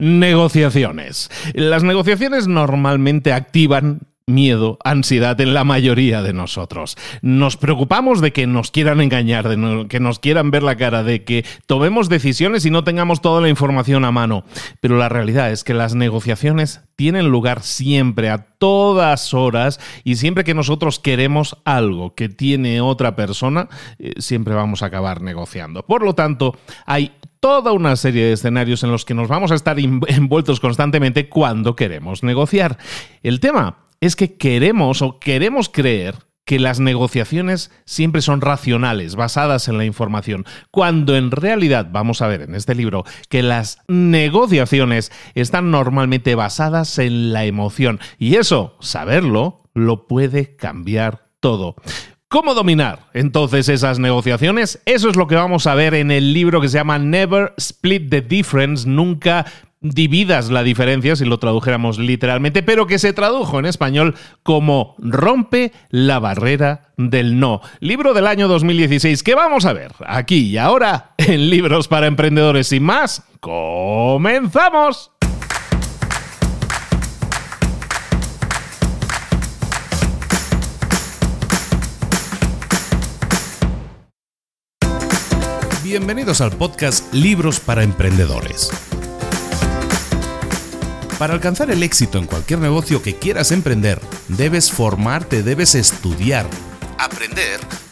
Negociaciones. Las negociaciones normalmente activan miedo, ansiedad en la mayoría de nosotros. Nos preocupamos de que nos quieran engañar, de que nos quieran ver la cara, de que tomemos decisiones y no tengamos toda la información a mano. Pero la realidad es que las negociaciones tienen lugar siempre, a todas horas, y siempre que nosotros queremos algo que tiene otra persona, eh, siempre vamos a acabar negociando. Por lo tanto, hay toda una serie de escenarios en los que nos vamos a estar envueltos constantemente cuando queremos negociar. El tema es que queremos o queremos creer que las negociaciones siempre son racionales, basadas en la información, cuando en realidad, vamos a ver en este libro, que las negociaciones están normalmente basadas en la emoción. Y eso, saberlo, lo puede cambiar todo. ¿Cómo dominar entonces esas negociaciones? Eso es lo que vamos a ver en el libro que se llama Never Split the Difference, nunca dividas la diferencia, si lo tradujéramos literalmente, pero que se tradujo en español como Rompe la barrera del no. Libro del año 2016 que vamos a ver aquí y ahora en Libros para Emprendedores y más. ¡Comenzamos! Bienvenidos al podcast Libros para Emprendedores. Para alcanzar el éxito en cualquier negocio que quieras emprender, debes formarte, debes estudiar, aprender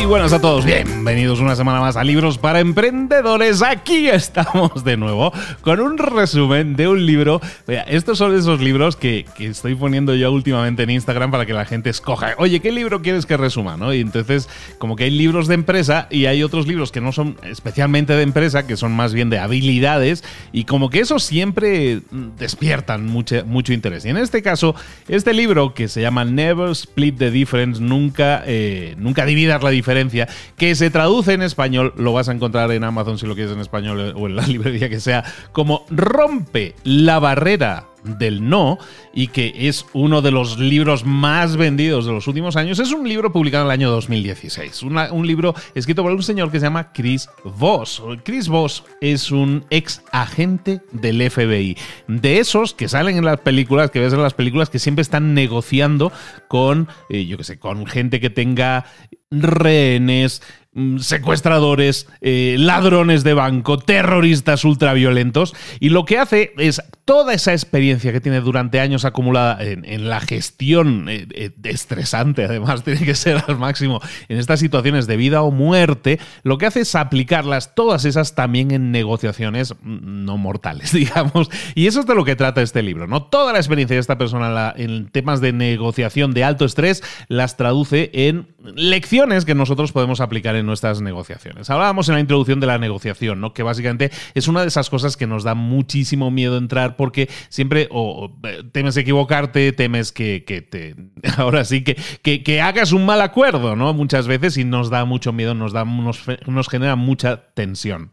y buenas a todos, bienvenidos una semana más a Libros para Emprendedores. Aquí estamos de nuevo con un resumen de un libro. estos son esos libros que, estoy poniendo yo últimamente en Instagram para que la gente escoja, oye, ¿qué libro quieres que resuma? ¿no? Y entonces, como que hay libros de empresa y hay otros libros que no son especialmente de empresa, que son más bien de habilidades, y como que eso siempre despiertan mucho, mucho interés. Y en este caso, este libro que se llama Never Split the Difference, nunca, eh, nunca dividas la diferencia, que se traduce en español, lo vas a encontrar en Amazon si lo quieres en español eh, o en la librería que sea, como rompe la barrera del No y que es uno de los libros más vendidos de los últimos años. Es un libro publicado en el año 2016, un libro escrito por un señor que se llama Chris Voss. Chris Voss es un ex agente del FBI, de esos que salen en las películas, que ves en las películas, que siempre están negociando con, eh, yo que sé, con gente que tenga rehenes, Mm, secuestradores, eh, ladrones de banco, terroristas ultraviolentos. Y lo que hace es toda esa experiencia que tiene durante años acumulada en, la gestión eh, eh, estresante, además tiene que ser al máximo, en estas situaciones de vida o muerte, lo que hace es aplicarlas todas esas también en negociaciones mm, no mortales, digamos. Y eso es de lo que trata este libro, ¿no? Toda la experiencia de esta persona en temas de negociación de alto estrés las traduce en lecciones que nosotros podemos aplicar en nuestras negociaciones. Hablábamos en la introducción de la negociación, ¿no? Que básicamente es una de esas cosas que nos da muchísimo miedo entrar porque siempre eh, temes equivocarte, temes que, te. Ahora sí, que, que, hagas un mal acuerdo, ¿no? Muchas veces y nos da mucho miedo, nos, da, nos genera mucha tensión.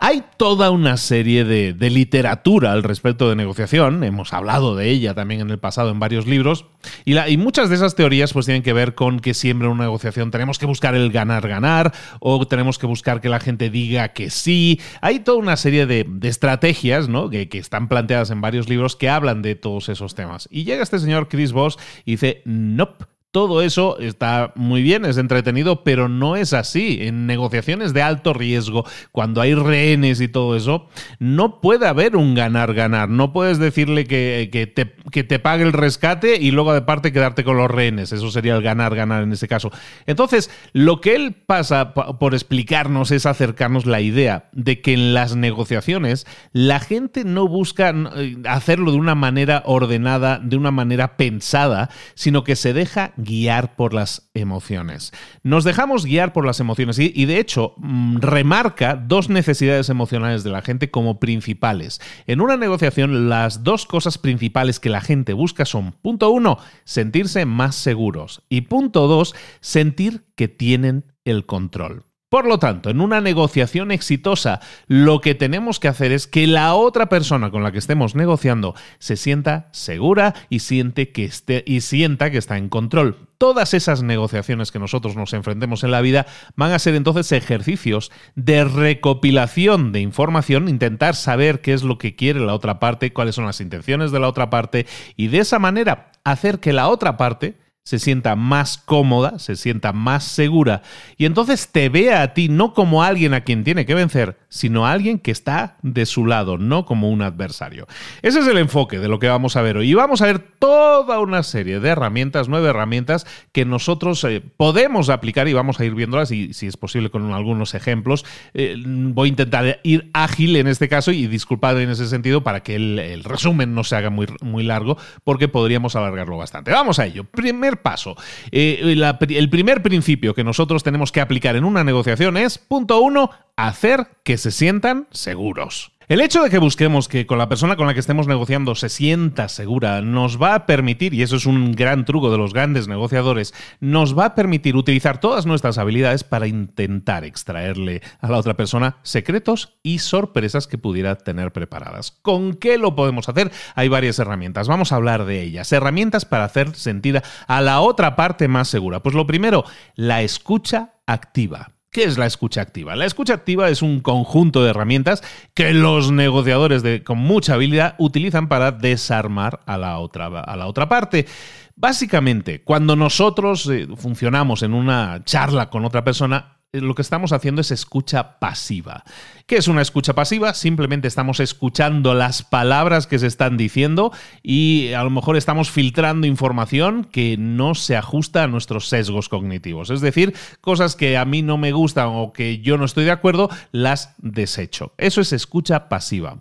Hay toda una serie de, literatura al respecto de negociación, hemos hablado de ella también en el pasado en varios libros, y, muchas de esas teorías pues tienen que ver con que siempre en una negociación tenemos que buscar el ganar-ganar o tenemos que buscar que la gente diga que sí. Hay toda una serie de, estrategias ¿no? que, que están planteadas en varios libros que hablan de todos esos temas. Y llega este señor Chris Voss y dice, nope todo eso está muy bien, es entretenido, pero no es así. En negociaciones de alto riesgo, cuando hay rehenes y todo eso, no puede haber un ganar-ganar. No puedes decirle que, que, te, pague el rescate y luego de parte, quedarte con los rehenes. Eso sería el ganar-ganar en este caso. Entonces, lo que él pasa por explicarnos es acercarnos la idea de que en las negociaciones la gente no busca eh, hacerlo de una manera ordenada, de una manera pensada, sino que se deja guiar por las emociones. Nos dejamos guiar por las emociones y, de hecho mm, remarca dos necesidades emocionales de la gente como principales. En una negociación las dos cosas principales que la gente busca son, punto uno, sentirse más seguros y punto dos, sentir que tienen el control. Por lo tanto, en una negociación exitosa, lo que tenemos que hacer es que la otra persona con la que estemos negociando se sienta segura y, siente que y sienta que está en control. Todas esas negociaciones que nosotros nos enfrentemos en la vida van a ser entonces ejercicios de recopilación de información, intentar saber qué es lo que quiere la otra parte, cuáles son las intenciones de la otra parte y de esa manera hacer que la otra parte se sienta más cómoda, se sienta más segura y entonces te vea a ti no como alguien a quien tiene que vencer, sino alguien que está de su lado, no como un adversario. Ese es el enfoque de lo que vamos a ver hoy. Y vamos a ver toda una serie de herramientas, nueve herramientas que nosotros eh, podemos aplicar y vamos a ir viéndolas y si es posible con algunos ejemplos. Eh, voy a intentar ir ágil en este caso y disculpad en ese sentido para que el, resumen no se haga muy, muy largo porque podríamos alargarlo bastante. Vamos a ello. Primero paso, eh, el primer principio que nosotros tenemos que aplicar en una negociación es, punto uno, hacer que se sientan seguros. El hecho de que busquemos que con la persona con la que estemos negociando se sienta segura nos va a permitir, y eso es un gran truco de los grandes negociadores, nos va a permitir utilizar todas nuestras habilidades para intentar extraerle a la otra persona secretos y sorpresas que pudiera tener preparadas. ¿Con qué lo podemos hacer? Hay varias herramientas, vamos a hablar de ellas. Herramientas para hacer sentir a la otra parte más segura. Pues lo primero, la escucha activa. ¿Qué es la escucha activa? La escucha activa es un conjunto de herramientas que los negociadores con mucha habilidad utilizan para desarmar a la otra, a la otra parte. Básicamente, cuando nosotros eh, funcionamos en una charla con otra persona, eh, lo que estamos haciendo es escucha pasiva. ¿Qué es una escucha pasiva? Simplemente estamos escuchando las palabras que se están diciendo y eh, a lo mejor estamos filtrando información que no se ajusta a nuestros sesgos cognitivos. Es decir, cosas que a mí no me gustan o que yo no estoy de acuerdo, las desecho. Eso es escucha pasiva.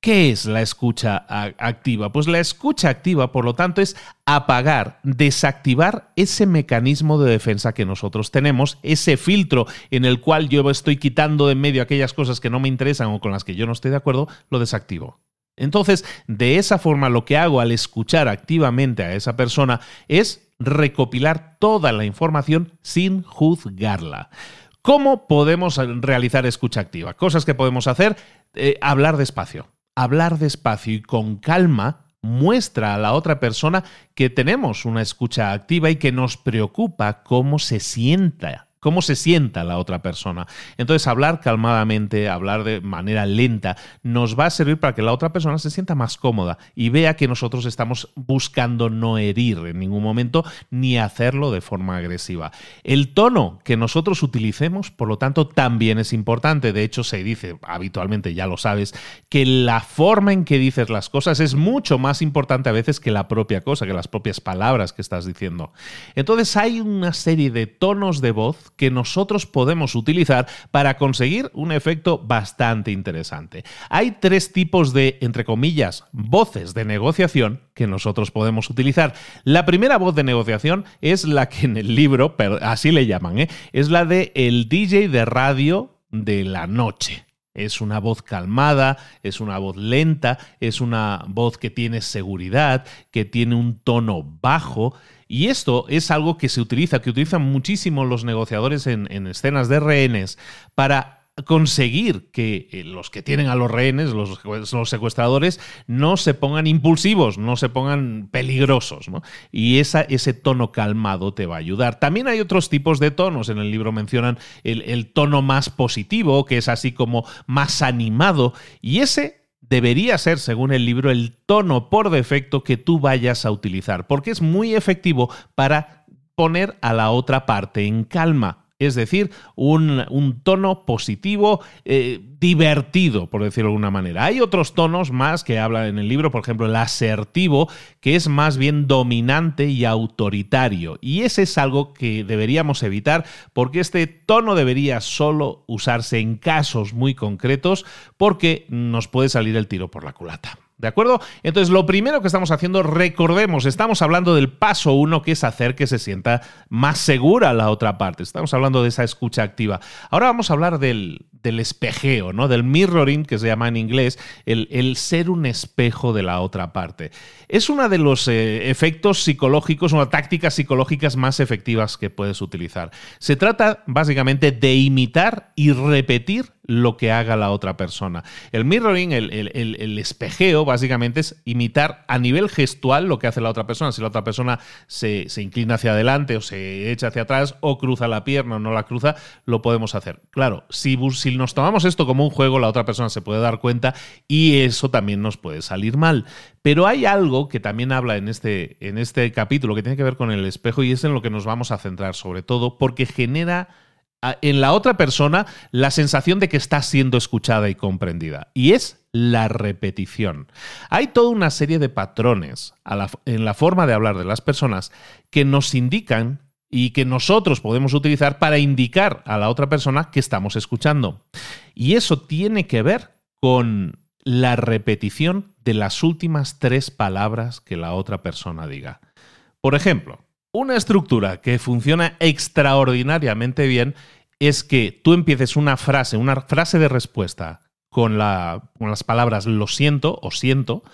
¿Qué es la escucha activa? Pues la escucha activa, por lo tanto, es apagar, desactivar ese mecanismo de defensa que nosotros tenemos, ese filtro en el cual yo estoy quitando de en medio aquellas cosas que no me interesan o con las que yo no estoy de acuerdo, lo desactivo. Entonces, de esa forma, lo que hago al escuchar activamente a esa persona es recopilar toda la información sin juzgarla. ¿Cómo podemos realizar escucha activa? Cosas que podemos hacer, eh, hablar despacio hablar despacio y con calma muestra a la otra persona que tenemos una escucha activa y que nos preocupa cómo se sienta cómo se sienta la otra persona. Entonces, hablar calmadamente, hablar de manera lenta, nos va a servir para que la otra persona se sienta más cómoda y vea que nosotros estamos buscando no herir en ningún momento ni hacerlo de forma agresiva. El tono que nosotros utilicemos, por lo tanto, también es importante. De hecho, se dice habitualmente, ya lo sabes, que la forma en que dices las cosas es mucho más importante a veces que la propia cosa, que las propias palabras que estás diciendo. Entonces, hay una serie de tonos de voz que nosotros podemos utilizar para conseguir un efecto bastante interesante. Hay tres tipos de, entre comillas, voces de negociación que nosotros podemos utilizar. La primera voz de negociación es la que en el libro, así le llaman, ¿eh? es la de el DJ de radio de la noche. Es una voz calmada, es una voz lenta, es una voz que tiene seguridad, que tiene un tono bajo. Y esto es algo que se utiliza, que utilizan muchísimo los negociadores en, escenas de rehenes para conseguir que eh, los que tienen a los rehenes, los, secuestradores, no se pongan impulsivos, no se pongan peligrosos. ¿no? Y ese tono calmado te va a ayudar. También hay otros tipos de tonos. En el libro mencionan el, el tono más positivo, que es así como más animado. Y ese debería ser, según el libro, el tono por defecto que tú vayas a utilizar, porque es muy efectivo para poner a la otra parte en calma es decir, un, tono positivo, eh, divertido, por decirlo de alguna manera. Hay otros tonos más que hablan en el libro, por ejemplo, el asertivo, que es más bien dominante y autoritario. Y ese es algo que deberíamos evitar porque este tono debería solo usarse en casos muy concretos porque nos puede salir el tiro por la culata. ¿De acuerdo? Entonces, lo primero que estamos haciendo, recordemos, estamos hablando del paso uno, que es hacer que se sienta más segura la otra parte. Estamos hablando de esa escucha activa. Ahora vamos a hablar del, del espejeo, ¿no? Del mirroring, que se llama en inglés, el, ser un espejo de la otra parte. Es uno de los eh, efectos psicológicos, una táctica psicológica más efectivas que puedes utilizar. Se trata básicamente de imitar y repetir lo que haga la otra persona. El mirroring, el, el, espejeo, básicamente es imitar a nivel gestual lo que hace la otra persona. Si la otra persona se, inclina hacia adelante o se echa hacia atrás o cruza la pierna o no la cruza, lo podemos hacer. Claro, si, si si nos tomamos esto como un juego, la otra persona se puede dar cuenta y eso también nos puede salir mal. Pero hay algo que también habla en este, en este capítulo que tiene que ver con el espejo y es en lo que nos vamos a centrar sobre todo porque genera en la otra persona la sensación de que está siendo escuchada y comprendida. Y es la repetición. Hay toda una serie de patrones en la forma de hablar de las personas que nos indican y que nosotros podemos utilizar para indicar a la otra persona que estamos escuchando. Y eso tiene que ver con la repetición de las últimas tres palabras que la otra persona diga. Por ejemplo, una estructura que funciona extraordinariamente bien es que tú empieces una frase, una frase de respuesta con, la, las palabras lo siento o siento,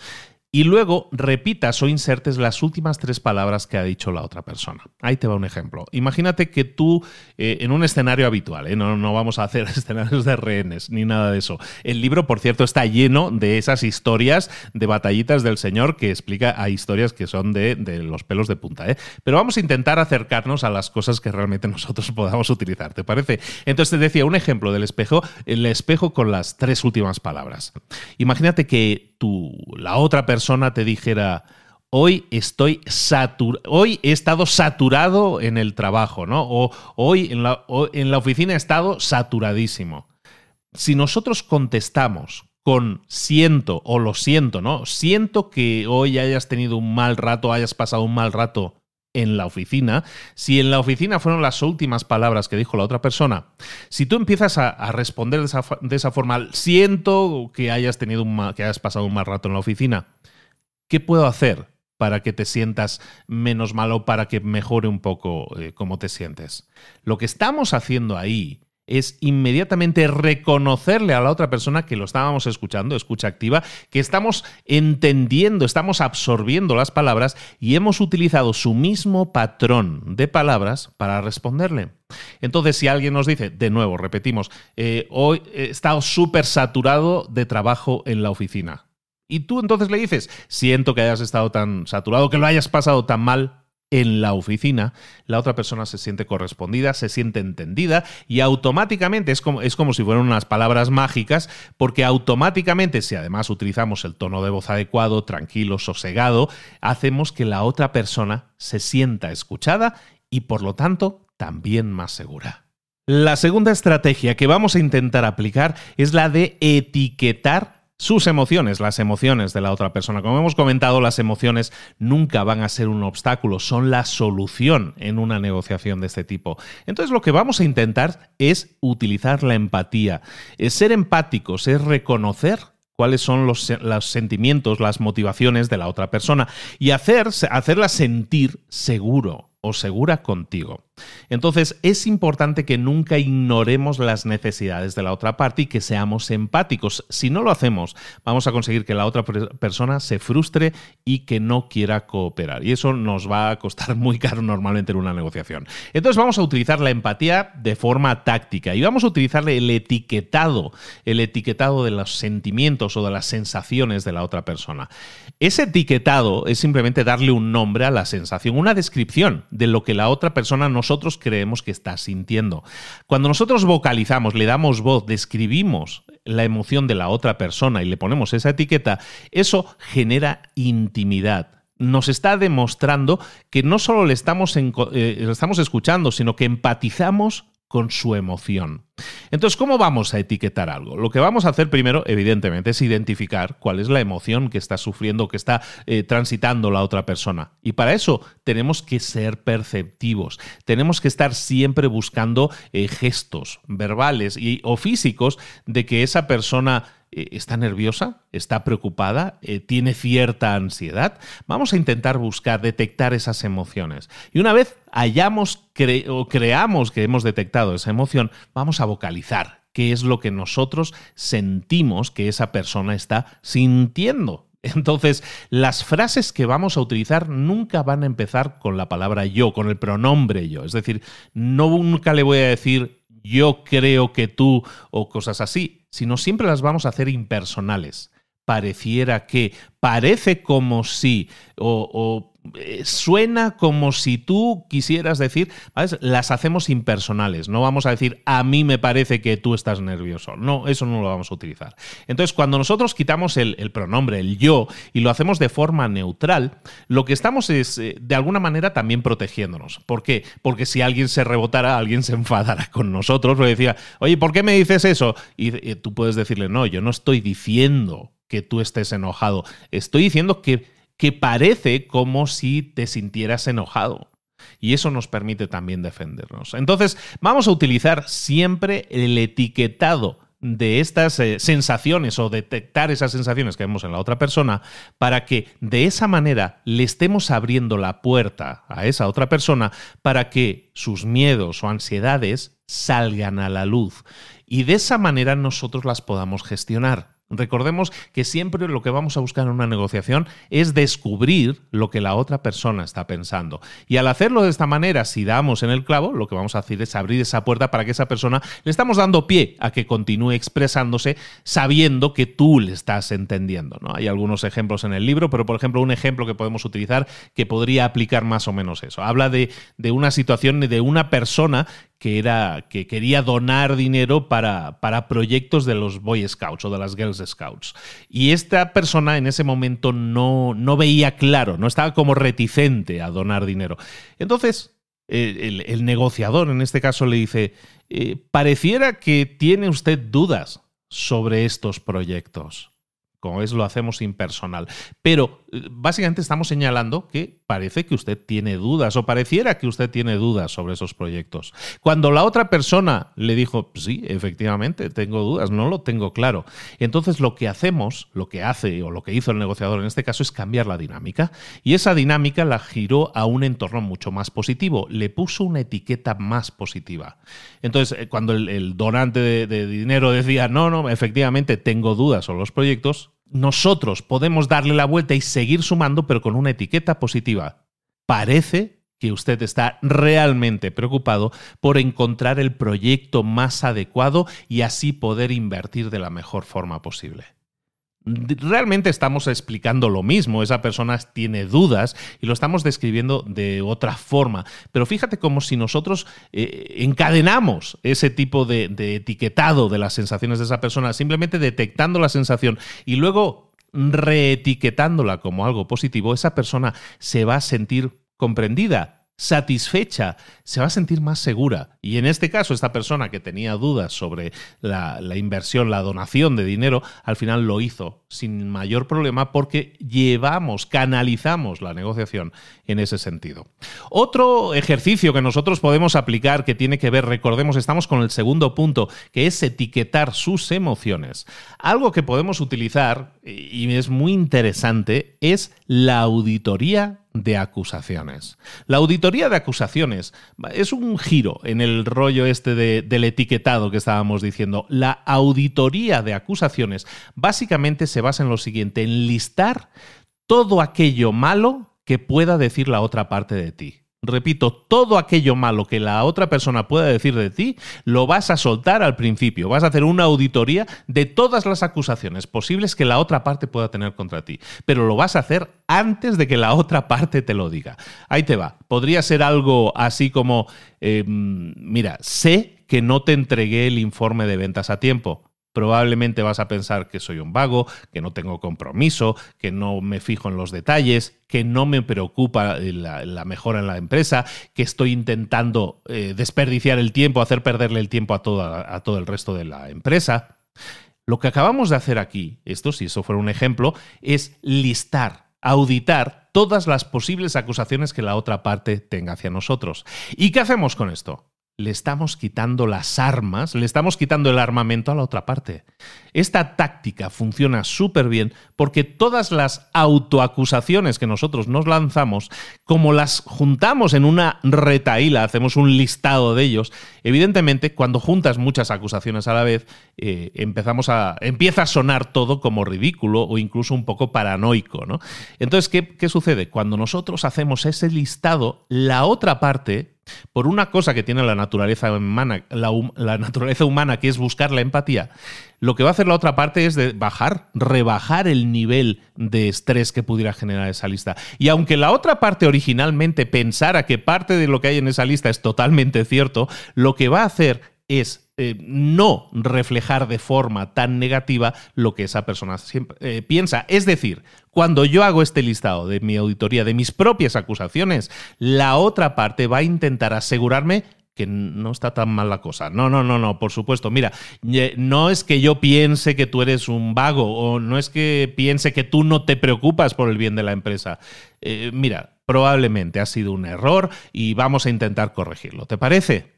y luego repitas o insertes las últimas tres palabras que ha dicho la otra persona. Ahí te va un ejemplo. Imagínate que tú, eh, en un escenario habitual, ¿eh? no, no vamos a hacer escenarios de rehenes ni nada de eso. El libro, por cierto, está lleno de esas historias de batallitas del Señor que explica a historias que son de, de los pelos de punta. ¿eh? Pero vamos a intentar acercarnos a las cosas que realmente nosotros podamos utilizar, ¿te parece? Entonces te decía un ejemplo del espejo, el espejo con las tres últimas palabras. Imagínate que tú, la otra persona, te dijera, hoy estoy satur hoy he estado saturado en el trabajo, ¿no? O hoy en la, en la oficina he estado saturadísimo. Si nosotros contestamos con siento o lo siento, ¿no? Siento que hoy hayas tenido un mal rato, hayas pasado un mal rato en la oficina. Si en la oficina fueron las últimas palabras que dijo la otra persona, si tú empiezas a, responder de esa, de esa, forma, siento que hayas tenido un que hayas pasado un mal rato en la oficina, ¿Qué puedo hacer para que te sientas menos malo, para que mejore un poco eh, cómo te sientes? Lo que estamos haciendo ahí es inmediatamente reconocerle a la otra persona que lo estábamos escuchando, escucha activa, que estamos entendiendo, estamos absorbiendo las palabras y hemos utilizado su mismo patrón de palabras para responderle. Entonces, si alguien nos dice, de nuevo, repetimos, eh, hoy he estado súper saturado de trabajo en la oficina. Y tú entonces le dices, siento que hayas estado tan saturado, que lo hayas pasado tan mal en la oficina, la otra persona se siente correspondida, se siente entendida y automáticamente es como, es como si fueran unas palabras mágicas, porque automáticamente, si además utilizamos el tono de voz adecuado, tranquilo, sosegado, hacemos que la otra persona se sienta escuchada y por lo tanto también más segura. La segunda estrategia que vamos a intentar aplicar es la de etiquetar sus emociones, las emociones de la otra persona. Como hemos comentado, las emociones nunca van a ser un obstáculo, son la solución en una negociación de este tipo. Entonces lo que vamos a intentar es utilizar la empatía. Es ser empáticos, es reconocer cuáles son los, sentimientos, las motivaciones de la otra persona y hacer, hacerla sentir seguro o segura contigo. Entonces, es importante que nunca ignoremos las necesidades de la otra parte y que seamos empáticos. Si no lo hacemos, vamos a conseguir que la otra persona se frustre y que no quiera cooperar. Y eso nos va a costar muy caro normalmente en una negociación. Entonces, vamos a utilizar la empatía de forma táctica y vamos a utilizar el etiquetado, el etiquetado de los sentimientos o de las sensaciones de la otra persona. Ese etiquetado es simplemente darle un nombre a la sensación, una descripción de lo que la otra persona nosotros creemos que está sintiendo. Cuando nosotros vocalizamos, le damos voz, describimos la emoción de la otra persona y le ponemos esa etiqueta, eso genera intimidad nos está demostrando que no solo le estamos, eh, estamos escuchando, sino que empatizamos con su emoción. Entonces, ¿cómo vamos a etiquetar algo? Lo que vamos a hacer primero, evidentemente, es identificar cuál es la emoción que está sufriendo, que está eh, transitando la otra persona. Y para eso tenemos que ser perceptivos, tenemos que estar siempre buscando eh, gestos verbales y, o físicos de que esa persona eh, está nerviosa, está preocupada, eh, tiene cierta ansiedad. Vamos a intentar buscar, detectar esas emociones. Y una vez hayamos o creamos que hemos detectado esa emoción, vamos a vocalizar qué es lo que nosotros sentimos que esa persona está sintiendo. Entonces, las frases que vamos a utilizar nunca van a empezar con la palabra yo, con el pronombre yo. Es decir, no, nunca le voy a decir yo creo que tú o cosas así, sino siempre las vamos a hacer impersonales. Pareciera que, parece como si, o, o eh, suena como si tú quisieras decir, las hacemos impersonales, no vamos a decir, a mí me parece que tú estás nervioso, no, eso no lo vamos a utilizar. Entonces, cuando nosotros quitamos el, pronombre, el yo, y lo hacemos de forma neutral, lo que estamos es, eh, de alguna manera, también protegiéndonos. ¿Por qué? Porque si alguien se rebotara, alguien se enfadara con nosotros, lo decía, oye, ¿por qué me dices eso? y eh, tú puedes decirle, no, yo no estoy diciendo que tú estés enojado, estoy diciendo que que parece como si te sintieras enojado. Y eso nos permite también defendernos. Entonces, vamos a utilizar siempre el etiquetado de estas eh, sensaciones o detectar esas sensaciones que vemos en la otra persona para que de esa manera le estemos abriendo la puerta a esa otra persona para que sus miedos o ansiedades salgan a la luz y de esa manera nosotros las podamos gestionar. Recordemos que siempre lo que vamos a buscar en una negociación es descubrir lo que la otra persona está pensando. Y al hacerlo de esta manera, si damos en el clavo, lo que vamos a hacer es abrir esa puerta para que esa persona le estamos dando pie a que continúe expresándose sabiendo que tú le estás entendiendo. ¿no? Hay algunos ejemplos en el libro, pero por ejemplo un ejemplo que podemos utilizar que podría aplicar más o menos eso. Habla de, de una situación de una persona que, era, que quería donar dinero para, para proyectos de los Boy Scouts o de las Girls Scouts. Y esta persona en ese momento no, no veía claro, no estaba como reticente a donar dinero. Entonces, eh, el, negociador en este caso le dice, eh, pareciera que tiene usted dudas sobre estos proyectos. Como es, lo hacemos impersonal. Pero eh, básicamente estamos señalando que parece que usted tiene dudas o pareciera que usted tiene dudas sobre esos proyectos. Cuando la otra persona le dijo, sí, efectivamente, tengo dudas, no lo tengo claro. Entonces lo que hacemos, lo que hace o lo que hizo el negociador en este caso es cambiar la dinámica. Y esa dinámica la giró a un entorno mucho más positivo, le puso una etiqueta más positiva. Entonces, eh, cuando el, donante de, de dinero decía, no, no, efectivamente tengo dudas sobre los proyectos, nosotros podemos darle la vuelta y seguir sumando, pero con una etiqueta positiva. Parece que usted está realmente preocupado por encontrar el proyecto más adecuado y así poder invertir de la mejor forma posible realmente estamos explicando lo mismo, esa persona tiene dudas y lo estamos describiendo de otra forma. Pero fíjate como si nosotros eh, encadenamos ese tipo de etiquetado de las sensaciones de esa persona, simplemente detectando la sensación y luego reetiquetándola como algo positivo, esa persona se va a sentir comprendida, satisfecha, se va a sentir más segura. Y en este caso, esta persona que tenía dudas sobre la, inversión, la donación de dinero, al final lo hizo sin mayor problema porque llevamos, canalizamos la negociación en ese sentido. Otro ejercicio que nosotros podemos aplicar que tiene que ver, recordemos, estamos con el segundo punto, que es etiquetar sus emociones. Algo que podemos utilizar, y es muy interesante, es la auditoría de acusaciones. La auditoría de acusaciones es un giro en el rollo este del etiquetado que estábamos diciendo. La auditoría de acusaciones básicamente se basa en lo siguiente, en listar todo aquello malo que pueda decir la otra parte de ti. Repito, todo aquello malo que la otra persona pueda decir de ti, lo vas a soltar al principio. Vas a hacer una auditoría de todas las acusaciones posibles que la otra parte pueda tener contra ti. Pero lo vas a hacer antes de que la otra parte te lo diga. Ahí te va. Podría ser algo así como, em, mira, sé que no te entregué el informe de ventas a tiempo probablemente vas a pensar que soy un vago, que no tengo compromiso, que no me fijo en los detalles, que no me preocupa eh, la, mejora en la empresa, que estoy intentando eh, desperdiciar el tiempo, hacer perderle el tiempo a, a todo el resto de la empresa. Lo que acabamos de hacer aquí, esto si eso fuera un ejemplo, es listar, auditar todas las posibles acusaciones que la otra parte tenga hacia nosotros. ¿Y qué hacemos con esto? le estamos quitando las armas, le estamos quitando el armamento a la otra parte. Esta táctica funciona súper bien porque todas las autoacusaciones que nosotros nos lanzamos, como las juntamos en una retaíla, hacemos un listado de ellos, evidentemente cuando juntas muchas acusaciones a la vez, eh, empezamos a, empieza a sonar todo como ridículo o incluso un poco paranoico. ¿no? Entonces, ¿qué, sucede? Cuando nosotros hacemos ese listado, la otra parte por una cosa que tiene la naturaleza humana, la, naturaleza humana, que es buscar la empatía, lo que va a hacer la otra parte es bajar, rebajar el nivel de estrés que pudiera generar esa lista. Y aunque la otra parte originalmente pensara que parte de lo que hay en esa lista es totalmente cierto, lo que va a hacer es eh, no reflejar de forma tan negativa lo que esa persona eh, piensa. Es decir, cuando yo hago este listado de mi auditoría, de mis propias acusaciones, la otra parte va a intentar asegurarme que no está tan mal la cosa. No, no, no, no, por supuesto. Mira, no es que yo piense que tú eres un vago o no es que piense que tú no te preocupas por el bien de la empresa. Eh, mira, probablemente ha sido un error y vamos a intentar corregirlo. ¿Te parece?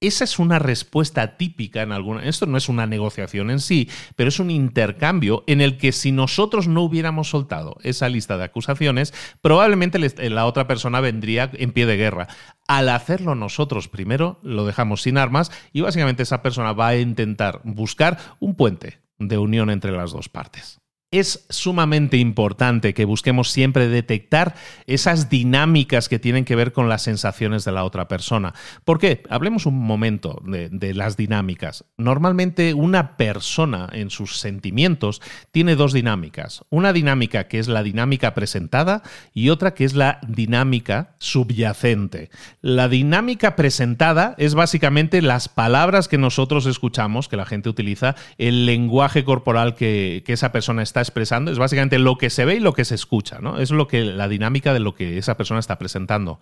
Esa es una respuesta típica en alguna. Esto no es una negociación en sí, pero es un intercambio en el que si nosotros no hubiéramos soltado esa lista de acusaciones, probablemente la otra persona vendría en pie de guerra. Al hacerlo nosotros primero, lo dejamos sin armas y básicamente esa persona va a intentar buscar un puente de unión entre las dos partes es sumamente importante que busquemos siempre detectar esas dinámicas que tienen que ver con las sensaciones de la otra persona. ¿Por qué? Hablemos un momento de, las dinámicas. Normalmente una persona en sus sentimientos tiene dos dinámicas. Una dinámica que es la dinámica presentada y otra que es la dinámica subyacente. La dinámica presentada es básicamente las palabras que nosotros escuchamos, que la gente utiliza, el lenguaje corporal que esa persona está expresando, es básicamente lo que se ve y lo que se escucha, ¿no? Es lo que, la dinámica de lo que esa persona está presentando.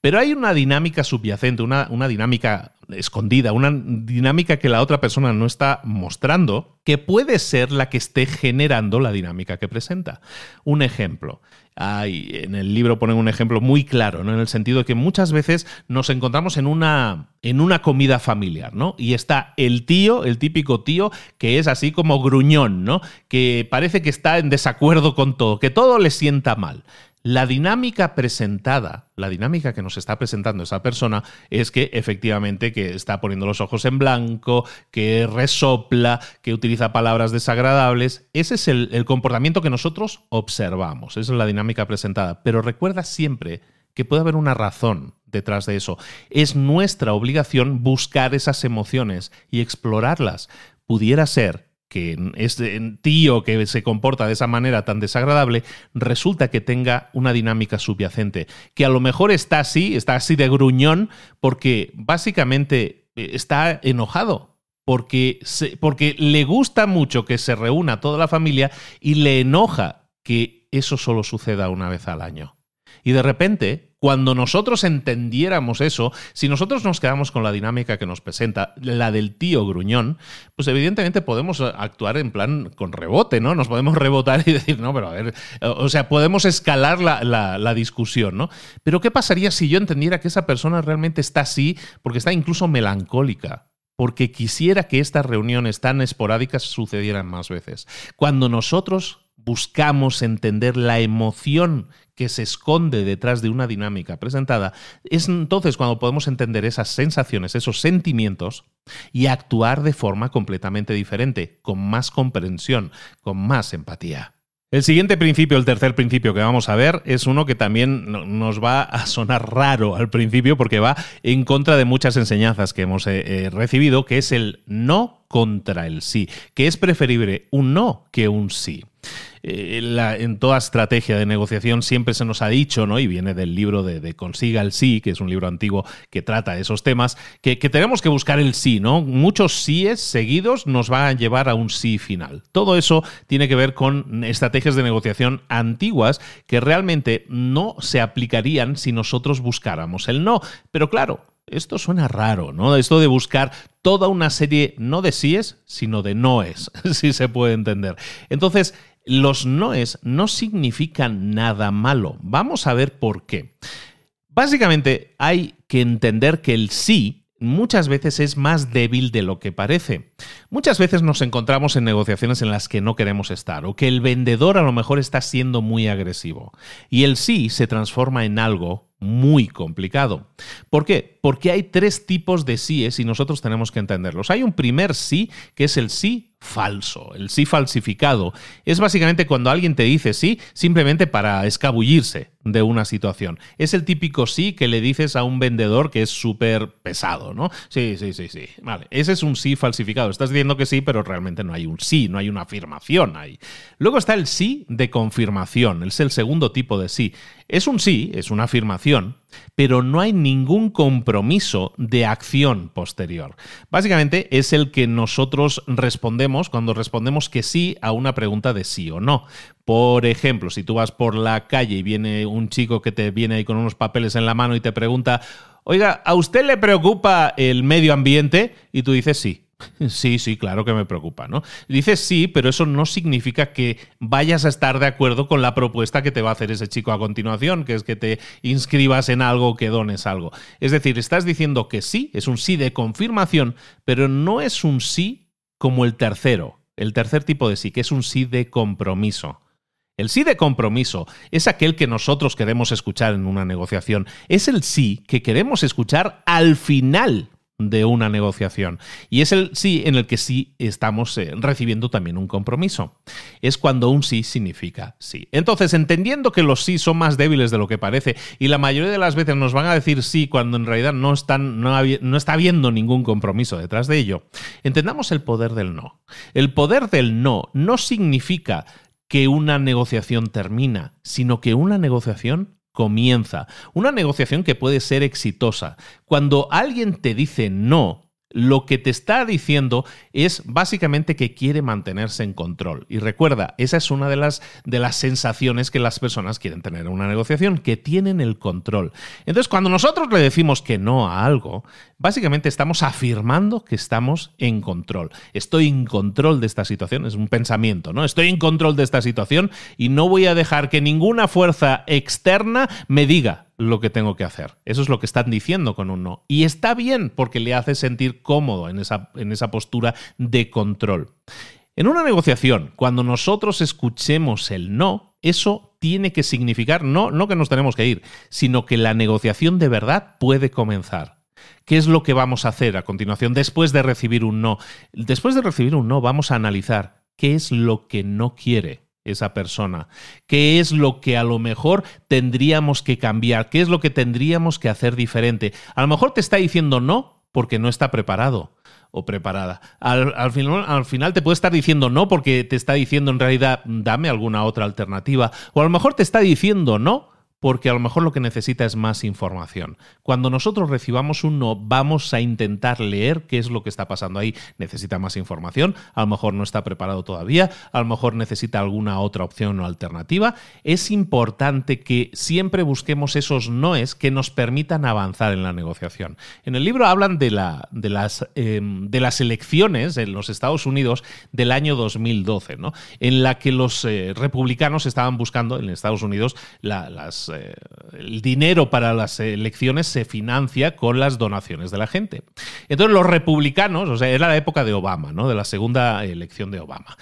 Pero hay una dinámica subyacente, una, una dinámica escondida, una dinámica que la otra persona no está mostrando, que puede ser la que esté generando la dinámica que presenta. Un ejemplo, en el libro ponen un ejemplo muy claro, ¿no? En el sentido de que muchas veces nos encontramos en una, en una comida familiar, ¿no? Y está el tío, el típico tío, que es así como gruñón, ¿no? Que parece que está en desacuerdo con todo, que todo le sienta mal. La dinámica presentada, la dinámica que nos está presentando esa persona es que efectivamente que está poniendo los ojos en blanco, que resopla, que utiliza palabras desagradables. Ese es el, el comportamiento que nosotros observamos, esa es la dinámica presentada. Pero recuerda siempre que puede haber una razón detrás de eso. Es nuestra obligación buscar esas emociones y explorarlas. Pudiera ser que es tío que se comporta de esa manera tan desagradable, resulta que tenga una dinámica subyacente, que a lo mejor está así, está así de gruñón, porque básicamente eh, está enojado, porque, porque le gusta mucho que se reúna toda la familia y le enoja que eso solo suceda una vez al año. Y de repente cuando nosotros entendiéramos eso, si nosotros nos quedamos con la dinámica que nos presenta, la del tío gruñón, pues evidentemente podemos actuar en plan con rebote, ¿no? Nos podemos rebotar y decir, no, pero a ver, o sea, podemos escalar la, discusión, ¿no? Pero ¿qué pasaría si yo entendiera que esa persona realmente está así porque está incluso melancólica? porque quisiera que estas reuniones tan esporádicas sucedieran más veces. Cuando nosotros buscamos entender la emoción que se esconde detrás de una dinámica presentada, es entonces cuando podemos entender esas sensaciones, esos sentimientos y actuar de forma completamente diferente, con más comprensión, con más empatía. El siguiente principio, el tercer principio que vamos a ver, es uno que también nos va a sonar raro al principio porque va en contra de muchas enseñanzas que hemos eh, eh, recibido, que es el no contra el sí, que es preferible un no que un sí. Eh, en, toda estrategia de negociación siempre se nos ha dicho, ¿no? Y viene del libro de, Consiga el sí, que es un libro antiguo que trata esos temas, que, tenemos que buscar el sí, ¿no? Muchos síes seguidos nos van a llevar a un sí final. Todo eso tiene que ver con estrategias de negociación antiguas que realmente no se aplicarían si nosotros buscáramos el no. Pero claro, esto suena raro, ¿no? Esto de buscar toda una serie, no de síes, sino de noes, si se puede entender. Entonces, los noes no significan nada malo. Vamos a ver por qué. Básicamente hay que entender que el sí muchas veces es más débil de lo que parece. Muchas veces nos encontramos en negociaciones en las que no queremos estar o que el vendedor a lo mejor está siendo muy agresivo. Y el sí se transforma en algo muy complicado. ¿Por qué? Porque hay tres tipos de síes y nosotros tenemos que entenderlos. Hay un primer sí, que es el sí falso, el sí falsificado. Es básicamente cuando alguien te dice sí simplemente para escabullirse de una situación. Es el típico sí que le dices a un vendedor que es súper pesado, ¿no? Sí, sí, sí, sí. Vale, ese es un sí falsificado. Estás diciendo que sí, pero realmente no hay un sí, no hay una afirmación ahí. Luego está el sí de confirmación, es el segundo tipo de sí. Es un sí, es una afirmación, pero no hay ningún compromiso de acción posterior. Básicamente es el que nosotros respondemos cuando respondemos que sí a una pregunta de sí o no. Por ejemplo, si tú vas por la calle y viene un chico que te viene ahí con unos papeles en la mano y te pregunta, oiga, ¿a usted le preocupa el medio ambiente? Y tú dices sí. Sí, sí, claro que me preocupa, ¿no? Dices sí, pero eso no significa que vayas a estar de acuerdo con la propuesta que te va a hacer ese chico a continuación, que es que te inscribas en algo, que dones algo. Es decir, estás diciendo que sí, es un sí de confirmación, pero no es un sí como el tercero, el tercer tipo de sí, que es un sí de compromiso. El sí de compromiso es aquel que nosotros queremos escuchar en una negociación. Es el sí que queremos escuchar al final de una negociación. Y es el sí en el que sí estamos eh, recibiendo también un compromiso. Es cuando un sí significa sí. Entonces, entendiendo que los sí son más débiles de lo que parece y la mayoría de las veces nos van a decir sí cuando en realidad no, están, no, no está habiendo ningún compromiso detrás de ello, entendamos el poder del no. El poder del no no significa que una negociación termina, sino que una negociación comienza. Una negociación que puede ser exitosa. Cuando alguien te dice no, lo que te está diciendo es básicamente que quiere mantenerse en control. Y recuerda, esa es una de las, sensaciones que las personas quieren tener en una negociación, que tienen el control. Entonces, cuando nosotros le decimos que no a algo, básicamente estamos afirmando que estamos en control. Estoy en control de esta situación, es un pensamiento, ¿no? Estoy en control de esta situación y no voy a dejar que ninguna fuerza externa me diga lo que tengo que hacer. Eso es lo que están diciendo con un no. Y está bien porque le hace sentir cómodo en esa, en esa postura de control. En una negociación, cuando nosotros escuchemos el no, eso tiene que significar no, no que nos tenemos que ir, sino que la negociación de verdad puede comenzar. ¿Qué es lo que vamos a hacer a continuación después de recibir un no? Después de recibir un no, vamos a analizar qué es lo que no quiere esa persona? ¿Qué es lo que a lo mejor tendríamos que cambiar? ¿Qué es lo que tendríamos que hacer diferente? A lo mejor te está diciendo no porque no está preparado o preparada. Al, final, al, final, te puede estar diciendo no porque te está diciendo en realidad dame alguna otra alternativa. O a lo mejor te está diciendo no porque a lo mejor lo que necesita es más información. Cuando nosotros recibamos un no, vamos a intentar leer qué es lo que está pasando ahí. Necesita más información, a lo mejor no está preparado todavía, a lo mejor necesita alguna otra opción o alternativa. Es importante que siempre busquemos esos noes que nos permitan avanzar en la negociación. En el libro hablan de, la, de, las, em, de las elecciones en los Estados Unidos del año 2012, ¿no? en la que los eh, republicanos estaban buscando en Estados Unidos las eh, el dinero para las elecciones se financia con las donaciones de la gente. Entonces los republicanos, o sea, era la época de Obama, ¿no? De la segunda elección de Obama.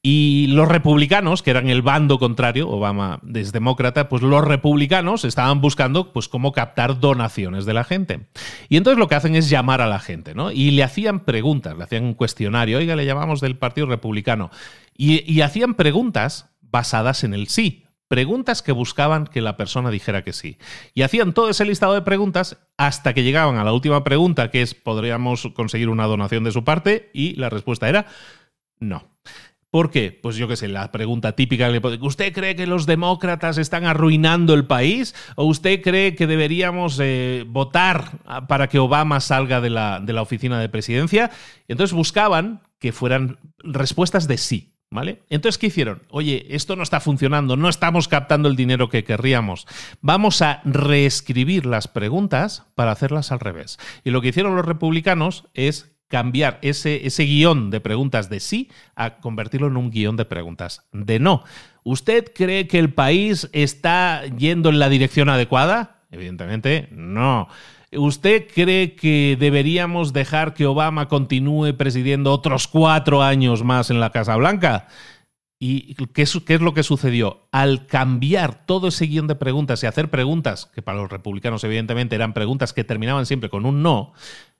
Y los republicanos, que eran el bando contrario, Obama es demócrata, pues los republicanos estaban buscando pues cómo captar donaciones de la gente. Y entonces lo que hacen es llamar a la gente, ¿no? Y le hacían preguntas, le hacían un cuestionario, oiga, le llamamos del Partido Republicano. y hacían preguntas basadas en el sí preguntas que buscaban que la persona dijera que sí. Y hacían todo ese listado de preguntas hasta que llegaban a la última pregunta, que es, ¿podríamos conseguir una donación de su parte? Y la respuesta era, no. ¿Por qué? Pues yo qué sé, la pregunta típica que ¿Usted cree que los demócratas están arruinando el país? ¿O usted cree que deberíamos eh, votar para que Obama salga de la, oficina de presidencia? entonces buscaban que fueran respuestas de sí. Entonces, ¿qué hicieron? Oye, esto no está funcionando, no estamos captando el dinero que querríamos. Vamos a reescribir las preguntas para hacerlas al revés. Y lo que hicieron los republicanos es cambiar ese, ese guión de preguntas de sí a convertirlo en un guión de preguntas de no. ¿Usted cree que el país está yendo en la dirección adecuada? Evidentemente, no. ¿Usted cree que deberíamos dejar que Obama continúe presidiendo otros cuatro años más en la Casa Blanca? ¿Y qué es, lo que sucedió? Al cambiar todo ese guión de preguntas y hacer preguntas, que para los republicanos evidentemente eran preguntas que terminaban siempre con un no,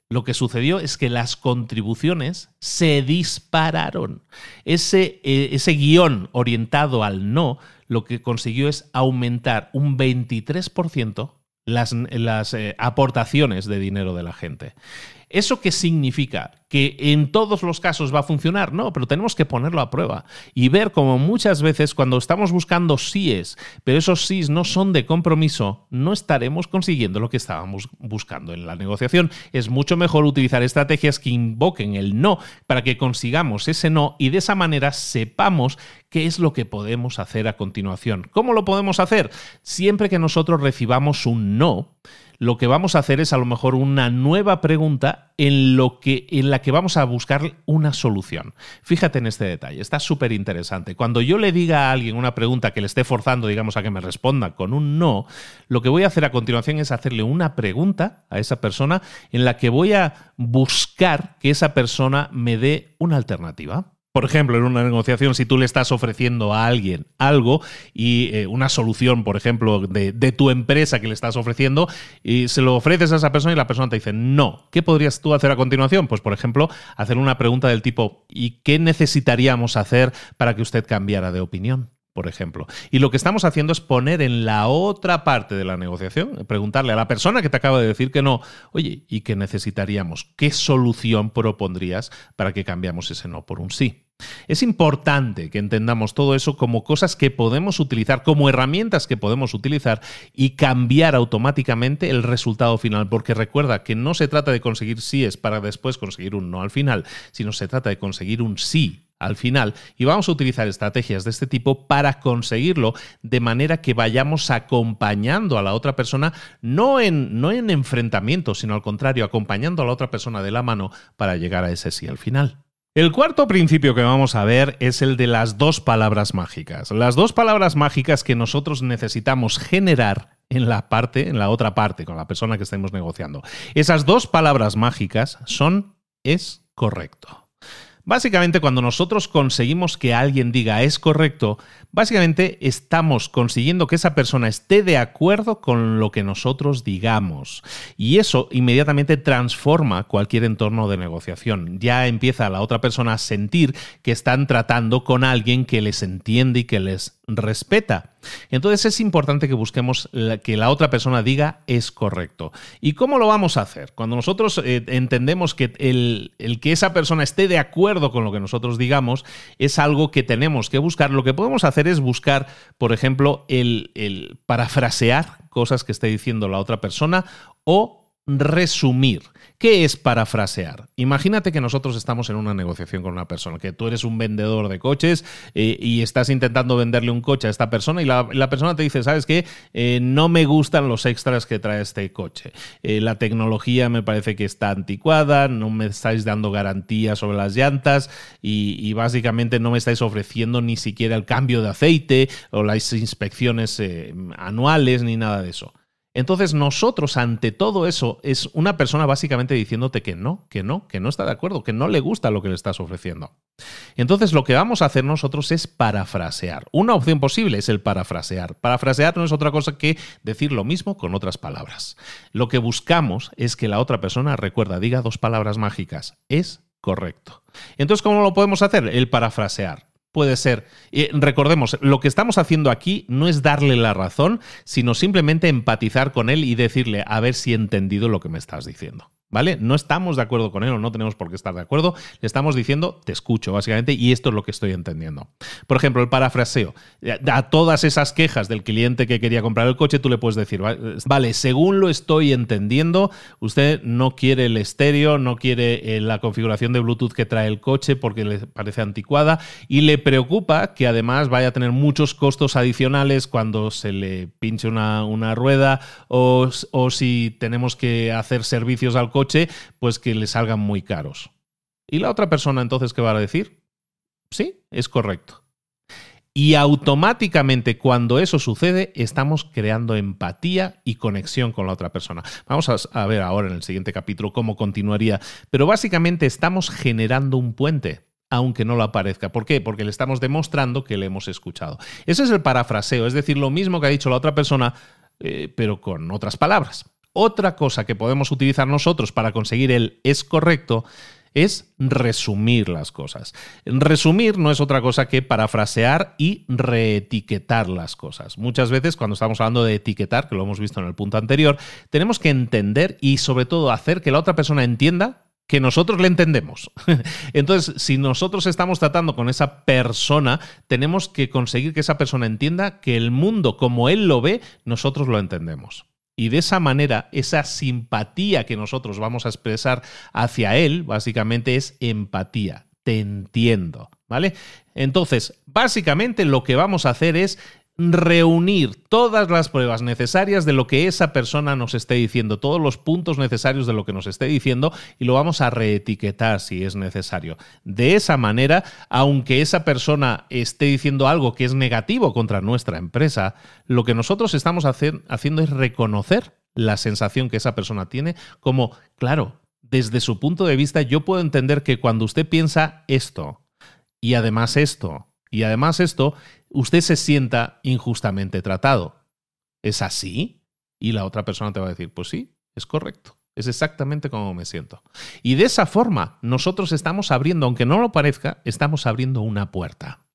lo que sucedió es que las contribuciones se dispararon. Ese, eh, ese guión orientado al no lo que consiguió es aumentar un 23% las, eh, aportaciones de dinero de la gente. ¿Eso qué significa? que en todos los casos va a funcionar, no, pero tenemos que ponerlo a prueba y ver como muchas veces cuando estamos buscando síes, pero esos síes no son de compromiso, no estaremos consiguiendo lo que estábamos buscando en la negociación. Es mucho mejor utilizar estrategias que invoquen el no para que consigamos ese no y de esa manera sepamos qué es lo que podemos hacer a continuación. ¿Cómo lo podemos hacer? Siempre que nosotros recibamos un no, lo que vamos a hacer es a lo mejor una nueva pregunta en lo que en la que vamos a buscar una solución. Fíjate en este detalle, está súper interesante. Cuando yo le diga a alguien una pregunta que le esté forzando, digamos, a que me responda con un no, lo que voy a hacer a continuación es hacerle una pregunta a esa persona en la que voy a buscar que esa persona me dé una alternativa por ejemplo, en una negociación, si tú le estás ofreciendo a alguien algo y eh, una solución, por ejemplo, de, de, tu empresa que le estás ofreciendo, y se lo ofreces a esa persona y la persona te dice, no, ¿qué podrías tú hacer a continuación? Pues, por ejemplo, hacer una pregunta del tipo, ¿y qué necesitaríamos hacer para que usted cambiara de opinión? por ejemplo. Y lo que estamos haciendo es poner en la otra parte de la negociación, preguntarle a la persona que te acaba de decir que no, oye, ¿y qué necesitaríamos? ¿Qué solución propondrías para que cambiamos ese no por un sí? Es importante que entendamos todo eso como cosas que podemos utilizar, como herramientas que podemos utilizar y cambiar automáticamente el resultado final, porque recuerda que no se trata de conseguir síes para después conseguir un no al final, sino se trata de conseguir un sí al final y vamos a utilizar estrategias de este tipo para conseguirlo de manera que vayamos acompañando a la otra persona, no en, no en enfrentamiento, sino al contrario, acompañando a la otra persona de la mano para llegar a ese sí al final. El cuarto principio que vamos a ver es el de las dos palabras mágicas. Las dos palabras mágicas que nosotros necesitamos generar en la parte, en la otra parte, con la persona que estemos negociando. Esas dos palabras mágicas son es correcto. Básicamente, cuando nosotros conseguimos que alguien diga es correcto, básicamente estamos consiguiendo que esa persona esté de acuerdo con lo que nosotros digamos. Y eso inmediatamente transforma cualquier entorno de negociación. Ya empieza la otra persona a sentir que están tratando con alguien que les entiende y que les respeta. Entonces es importante que busquemos que la otra persona diga es correcto. ¿Y cómo lo vamos a hacer? Cuando nosotros eh, entendemos que el, que esa persona esté de acuerdo con lo que nosotros digamos es algo que tenemos que buscar, lo que podemos hacer es buscar, por ejemplo, el, el parafrasear cosas que esté diciendo la otra persona o resumir. ¿Qué es parafrasear? Imagínate que nosotros estamos en una negociación con una persona, que tú eres un vendedor de coches eh, y estás intentando venderle un coche a esta persona y la, persona te dice, ¿sabes qué? Eh, no me gustan los extras que trae este coche. Eh, la tecnología me parece que está anticuada, no me estáis dando garantías sobre las llantas y básicamente no me estáis ofreciendo ni siquiera el cambio de aceite o las inspecciones anuales ni nada de eso. Entonces nosotros ante todo eso es una persona básicamente diciéndote que no, que no, que no está de acuerdo, que no le gusta lo que le estás ofreciendo. Entonces lo que vamos a hacer nosotros es parafrasear. Una opción posible es el parafrasear. Parafrasear no es otra cosa que decir lo mismo con otras palabras. Lo que buscamos es que la otra persona, recuerda, diga dos palabras mágicas. Es correcto. Entonces, ¿cómo lo podemos hacer? El parafrasear puede ser. recordemos, lo que estamos haciendo aquí no es darle la razón, sino simplemente empatizar con él y decirle, a ver si he entendido lo que me estás diciendo. ¿Vale? No estamos de acuerdo con él o no tenemos por qué estar de acuerdo. Le estamos diciendo, te escucho, básicamente, y esto es lo que estoy entendiendo. Por ejemplo, el parafraseo. Eh, a todas esas quejas del cliente que quería comprar el coche, tú le puedes decir, eh, vale, según lo estoy entendiendo, usted no quiere el estéreo, no quiere eh, la configuración de Bluetooth que trae el coche porque le parece anticuada y le preocupa que además vaya a tener muchos costos adicionales cuando se le pinche una, una rueda o, o si tenemos que hacer servicios al coche coche, pues que le salgan muy caros. ¿Y la otra persona entonces qué va a decir? Sí, es correcto. Y automáticamente cuando eso sucede, estamos creando empatía y conexión con la otra persona. Vamos a, ver ahora en el siguiente capítulo cómo continuaría. Pero básicamente estamos generando un puente, aunque no lo aparezca. ¿Por qué? Porque le estamos demostrando que le hemos escuchado. Ese es el parafraseo, es decir, lo mismo que ha dicho la otra persona, eh, pero con otras palabras. Otra cosa que podemos utilizar nosotros para conseguir el es correcto es resumir las cosas. Resumir no es otra cosa que parafrasear y reetiquetar las cosas. Muchas veces cuando estamos hablando de etiquetar, que lo hemos visto en el punto anterior, tenemos que entender y sobre todo hacer que la otra persona entienda que nosotros le entendemos. Entonces, si nosotros estamos tratando con esa persona, tenemos que conseguir que esa persona entienda que el mundo como él lo ve, nosotros lo entendemos. Y de esa manera, esa simpatía que nosotros vamos a expresar hacia él, básicamente es empatía. Te entiendo, ¿vale? Entonces, básicamente lo que vamos a hacer es reunir todas las pruebas necesarias de lo que esa persona nos esté diciendo, todos los puntos necesarios de lo que nos esté diciendo y lo vamos a reetiquetar si es necesario. De esa manera, aunque esa persona esté diciendo algo que es negativo contra nuestra empresa, lo que nosotros estamos haciendo es reconocer la sensación que esa persona tiene como, claro, desde su punto de vista yo puedo entender que cuando usted piensa esto y además esto y además esto, usted se sienta injustamente tratado. ¿Es así? Y la otra persona te va a decir, pues sí, es correcto. Es exactamente como me siento. Y de esa forma nosotros estamos abriendo, aunque no lo parezca, estamos abriendo una puerta.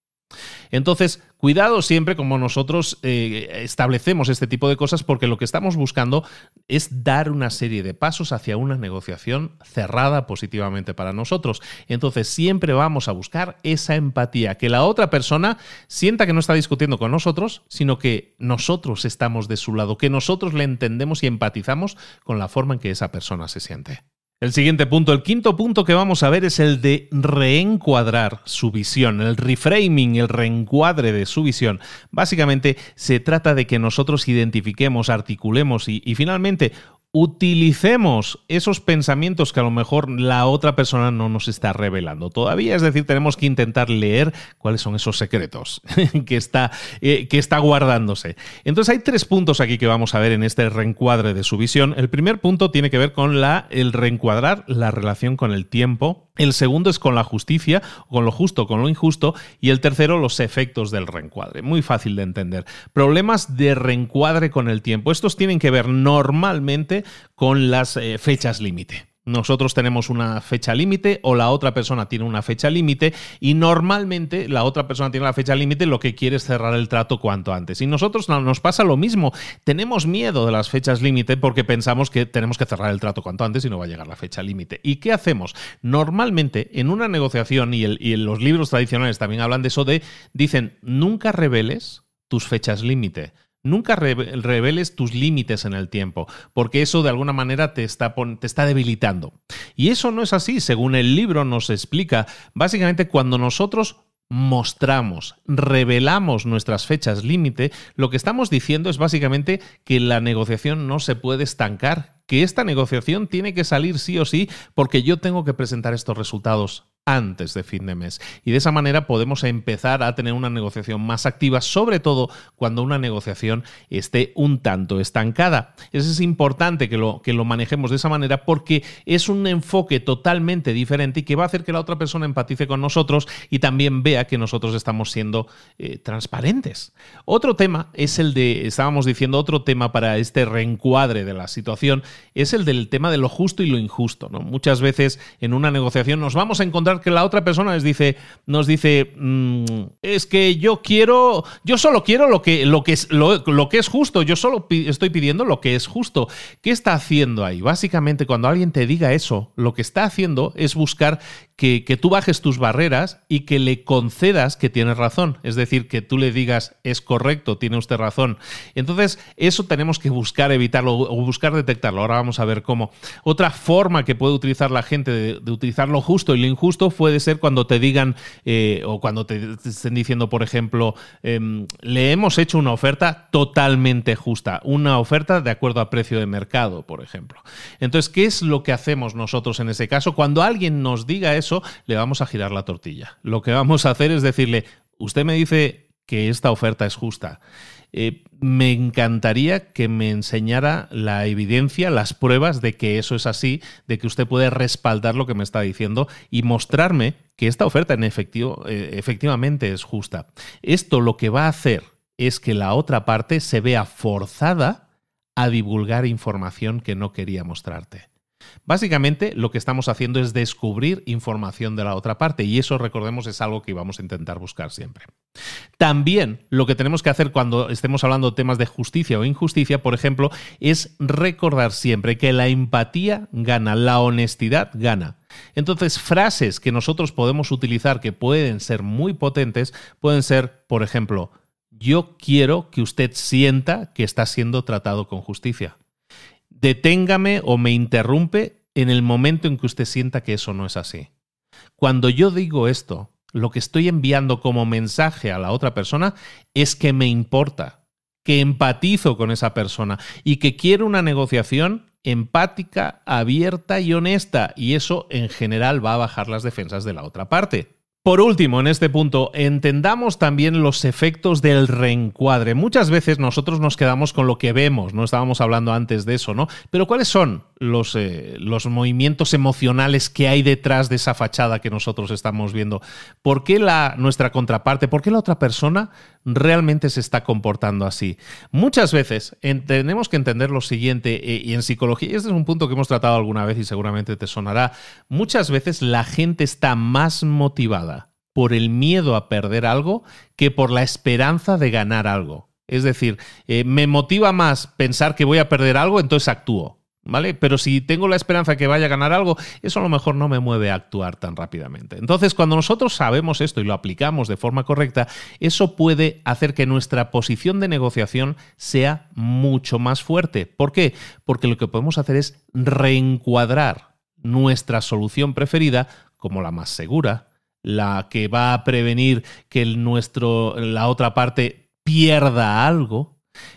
Entonces, cuidado siempre como nosotros eh, establecemos este tipo de cosas porque lo que estamos buscando es dar una serie de pasos hacia una negociación cerrada positivamente para nosotros. Entonces, siempre vamos a buscar esa empatía, que la otra persona sienta que no está discutiendo con nosotros, sino que nosotros estamos de su lado, que nosotros le entendemos y empatizamos con la forma en que esa persona se siente. El siguiente punto, el quinto punto que vamos a ver es el de reencuadrar su visión, el reframing, el reencuadre de su visión. Básicamente se trata de que nosotros identifiquemos, articulemos y, finalmente utilicemos esos pensamientos que a lo mejor la otra persona no nos está revelando todavía. Es decir, tenemos que intentar leer cuáles son esos secretos que está, eh, que está guardándose. Entonces hay tres puntos aquí que vamos a ver en este reencuadre de su visión. El primer punto tiene que ver con la, el reencuadrar la relación con el tiempo el segundo es con la justicia, con lo justo, con lo injusto. Y el tercero, los efectos del reencuadre. Muy fácil de entender. Problemas de reencuadre con el tiempo. Estos tienen que ver normalmente con las eh, fechas límite. Nosotros tenemos una fecha límite o la otra persona tiene una fecha límite y normalmente la otra persona tiene la fecha límite lo que quiere es cerrar el trato cuanto antes. Y nosotros nos pasa lo mismo. Tenemos miedo de las fechas límite porque pensamos que tenemos que cerrar el trato cuanto antes y no va a llegar la fecha límite. ¿Y qué hacemos? Normalmente en una negociación y, en los libros tradicionales también hablan de eso de, dicen, nunca reveles tus fechas límite. Nunca reveles tus límites en el tiempo, porque eso de alguna manera te está, te está debilitando. Y eso no es así, según el libro nos explica, básicamente cuando nosotros mostramos, revelamos nuestras fechas límite, lo que estamos diciendo es básicamente que la negociación no se puede estancar, que esta negociación tiene que salir sí o sí porque yo tengo que presentar estos resultados antes de fin de mes. Y de esa manera podemos empezar a tener una negociación más activa, sobre todo cuando una negociación esté un tanto estancada. Eso es importante que lo, que lo manejemos de esa manera porque es un enfoque totalmente diferente y que va a hacer que la otra persona empatice con nosotros y también vea que nosotros estamos siendo eh, transparentes. Otro tema es el de, estábamos diciendo, otro tema para este reencuadre de la situación es el del tema de lo justo y lo injusto. ¿no? Muchas veces en una negociación nos vamos a encontrar que la otra persona nos dice, nos dice mm, es que yo quiero, yo solo quiero lo que, lo que, es, lo, que es justo, yo solo estoy pidiendo lo que es justo. ¿Qué está haciendo ahí? Básicamente, cuando alguien te diga eso, lo que está haciendo es buscar que, tú bajes tus barreras y que le concedas que tienes razón. Es decir, que tú le digas, es correcto, tiene usted razón. Entonces, eso tenemos que buscar evitarlo o buscar detectarlo. Ahora vamos a ver cómo. Otra forma que puede utilizar la gente de, utilizar lo justo y lo injusto puede ser cuando te digan eh, o cuando te, estén diciendo, por ejemplo, em, le hemos hecho una oferta totalmente justa, una oferta de acuerdo a precio de mercado, por ejemplo. Entonces, ¿qué es lo que hacemos nosotros en ese caso? Cuando alguien nos diga eso, le vamos a girar la tortilla. Lo que vamos a hacer es decirle, usted me dice que esta oferta es justa. Eh, me encantaría que me enseñara la evidencia, las pruebas de que eso es así, de que usted puede respaldar lo que me está diciendo y mostrarme que esta oferta en efectivo, eh, efectivamente es justa. Esto lo que va a hacer es que la otra parte se vea forzada a divulgar información que no quería mostrarte. Básicamente lo que estamos haciendo es descubrir información de la otra parte y eso recordemos es algo que vamos a intentar buscar siempre. También lo que tenemos que hacer cuando estemos hablando de temas de justicia o injusticia, por ejemplo, es recordar siempre que la empatía gana, la honestidad gana. Entonces, frases que nosotros podemos utilizar que pueden ser muy potentes pueden ser, por ejemplo, yo quiero que usted sienta que está siendo tratado con justicia deténgame o me interrumpe en el momento en que usted sienta que eso no es así. Cuando yo digo esto, lo que estoy enviando como mensaje a la otra persona es que me importa, que empatizo con esa persona y que quiero una negociación empática, abierta y honesta. Y eso en general va a bajar las defensas de la otra parte. Por último, en este punto, entendamos también los efectos del reencuadre. Muchas veces nosotros nos quedamos con lo que vemos, no estábamos hablando antes de eso, ¿no? Pero ¿cuáles son los, eh, los movimientos emocionales que hay detrás de esa fachada que nosotros estamos viendo. ¿Por qué la, nuestra contraparte, por qué la otra persona realmente se está comportando así? Muchas veces tenemos que entender lo siguiente, eh, y en psicología, y este es un punto que hemos tratado alguna vez y seguramente te sonará, muchas veces la gente está más motivada por el miedo a perder algo que por la esperanza de ganar algo. Es decir, eh, me motiva más pensar que voy a perder algo, entonces actúo. ¿Vale? Pero si tengo la esperanza que vaya a ganar algo, eso a lo mejor no me mueve a actuar tan rápidamente. Entonces, cuando nosotros sabemos esto y lo aplicamos de forma correcta, eso puede hacer que nuestra posición de negociación sea mucho más fuerte. ¿Por qué? Porque lo que podemos hacer es reencuadrar nuestra solución preferida como la más segura, la que va a prevenir que nuestro, la otra parte pierda algo,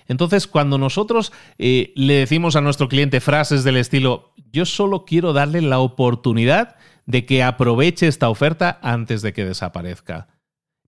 entonces, cuando nosotros eh, le decimos a nuestro cliente frases del estilo, yo solo quiero darle la oportunidad de que aproveche esta oferta antes de que desaparezca.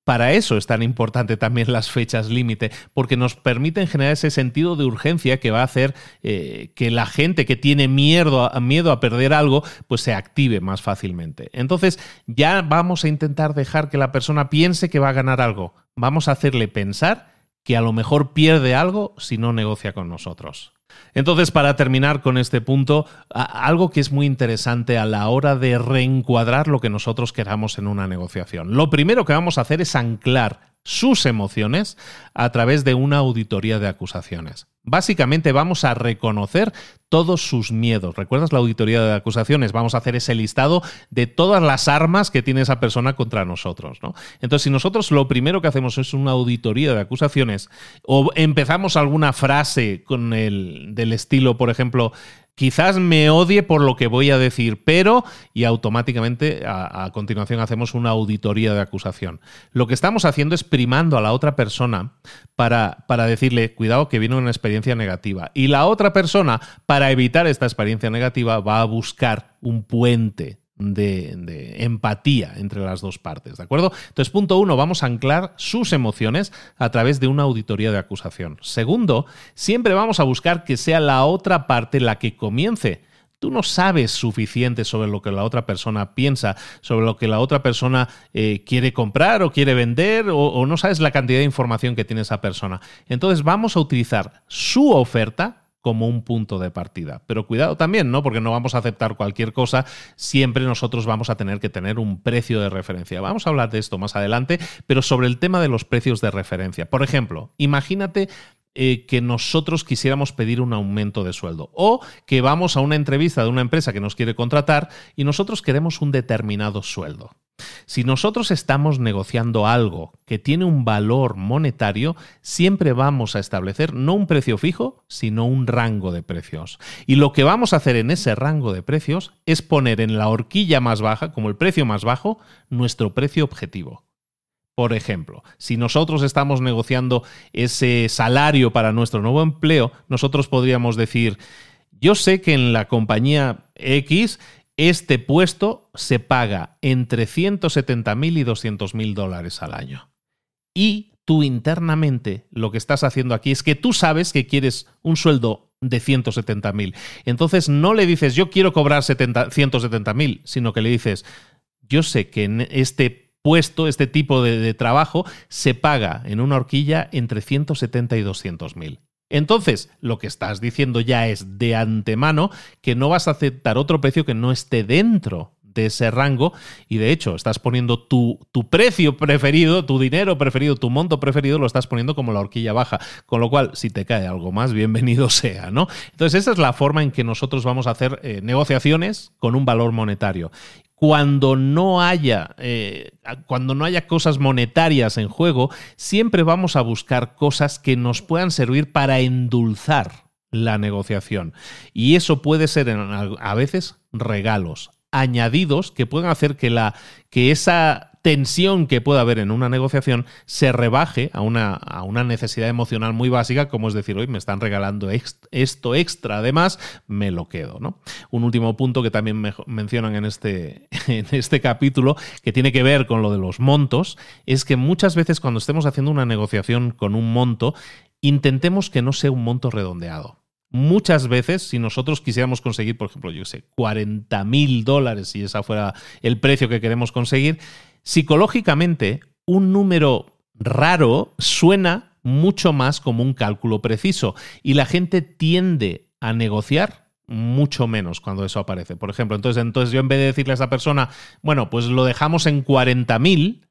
Para eso es tan importante también las fechas límite, porque nos permiten generar ese sentido de urgencia que va a hacer eh, que la gente que tiene miedo a perder algo, pues se active más fácilmente. Entonces, ya vamos a intentar dejar que la persona piense que va a ganar algo. Vamos a hacerle pensar que a lo mejor pierde algo si no negocia con nosotros. Entonces, para terminar con este punto, algo que es muy interesante a la hora de reencuadrar lo que nosotros queramos en una negociación. Lo primero que vamos a hacer es anclar sus emociones a través de una auditoría de acusaciones. Básicamente vamos a reconocer todos sus miedos. ¿Recuerdas la auditoría de acusaciones? Vamos a hacer ese listado de todas las armas que tiene esa persona contra nosotros. ¿no? Entonces, si nosotros lo primero que hacemos es una auditoría de acusaciones o empezamos alguna frase con el del estilo, por ejemplo, Quizás me odie por lo que voy a decir, pero y automáticamente a, continuación hacemos una auditoría de acusación. Lo que estamos haciendo es primando a la otra persona para, para decirle, cuidado que viene una experiencia negativa. Y la otra persona, para evitar esta experiencia negativa, va a buscar un puente de, empatía entre las dos partes, ¿de acuerdo? Entonces, punto uno, vamos a anclar sus emociones a través de una auditoría de acusación. Segundo, siempre vamos a buscar que sea la otra parte la que comience. Tú no sabes suficiente sobre lo que la otra persona piensa, sobre lo que la otra persona eh, quiere comprar o quiere vender, o no sabes la cantidad de información que tiene esa persona. Entonces vamos a utilizar su oferta como un punto de partida. Pero cuidado también, ¿no? Porque no vamos a aceptar cualquier cosa, siempre nosotros vamos a tener que tener un precio de referencia. Vamos a hablar de esto más adelante, pero sobre el tema de los precios de referencia. Por ejemplo, imagínate eh, que nosotros quisiéramos pedir un aumento de sueldo o que vamos a una entrevista de una empresa que nos quiere contratar y nosotros queremos un determinado sueldo. Si nosotros estamos negociando algo que tiene un valor monetario, siempre vamos a establecer no un precio fijo, sino un rango de precios. Y lo que vamos a hacer en ese rango de precios es poner en la horquilla más baja, como el precio más bajo, nuestro precio objetivo. Por ejemplo, si nosotros estamos negociando ese salario para nuestro nuevo empleo, nosotros podríamos decir, yo sé que en la compañía X este puesto se paga entre 170.000 y 200.000 dólares al año. Y tú internamente lo que estás haciendo aquí es que tú sabes que quieres un sueldo de 170.000. Entonces no le dices yo quiero cobrar 170.000, sino que le dices yo sé que en este puesto, este tipo de, trabajo, se paga en una horquilla entre 170 y 200.000 entonces, lo que estás diciendo ya es de antemano que no vas a aceptar otro precio que no esté dentro de ese rango y de hecho estás poniendo tu, precio preferido, tu dinero preferido, tu monto preferido, lo estás poniendo como la horquilla baja, con lo cual si te cae algo más, bienvenido sea, ¿no? Entonces esa es la forma en que nosotros vamos a hacer eh, negociaciones con un valor monetario cuando no haya, eh, cuando no haya cosas monetarias en juego, siempre vamos a buscar cosas que nos puedan servir para endulzar la negociación. Y eso puede ser a veces regalos añadidos que puedan hacer que, la, que esa tensión que pueda haber en una negociación se rebaje a una, a una necesidad emocional muy básica, como es decir, hoy me están regalando esto extra, además me lo quedo. ¿no? Un último punto que también mencionan en este, en este capítulo, que tiene que ver con lo de los montos, es que muchas veces cuando estemos haciendo una negociación con un monto, intentemos que no sea un monto redondeado. Muchas veces, si nosotros quisiéramos conseguir, por ejemplo, yo sé, 40 mil dólares, si esa fuera el precio que queremos conseguir, Psicológicamente, un número raro suena mucho más como un cálculo preciso y la gente tiende a negociar mucho menos cuando eso aparece. Por ejemplo, entonces, entonces yo en vez de decirle a esa persona, bueno, pues lo dejamos en 40.000,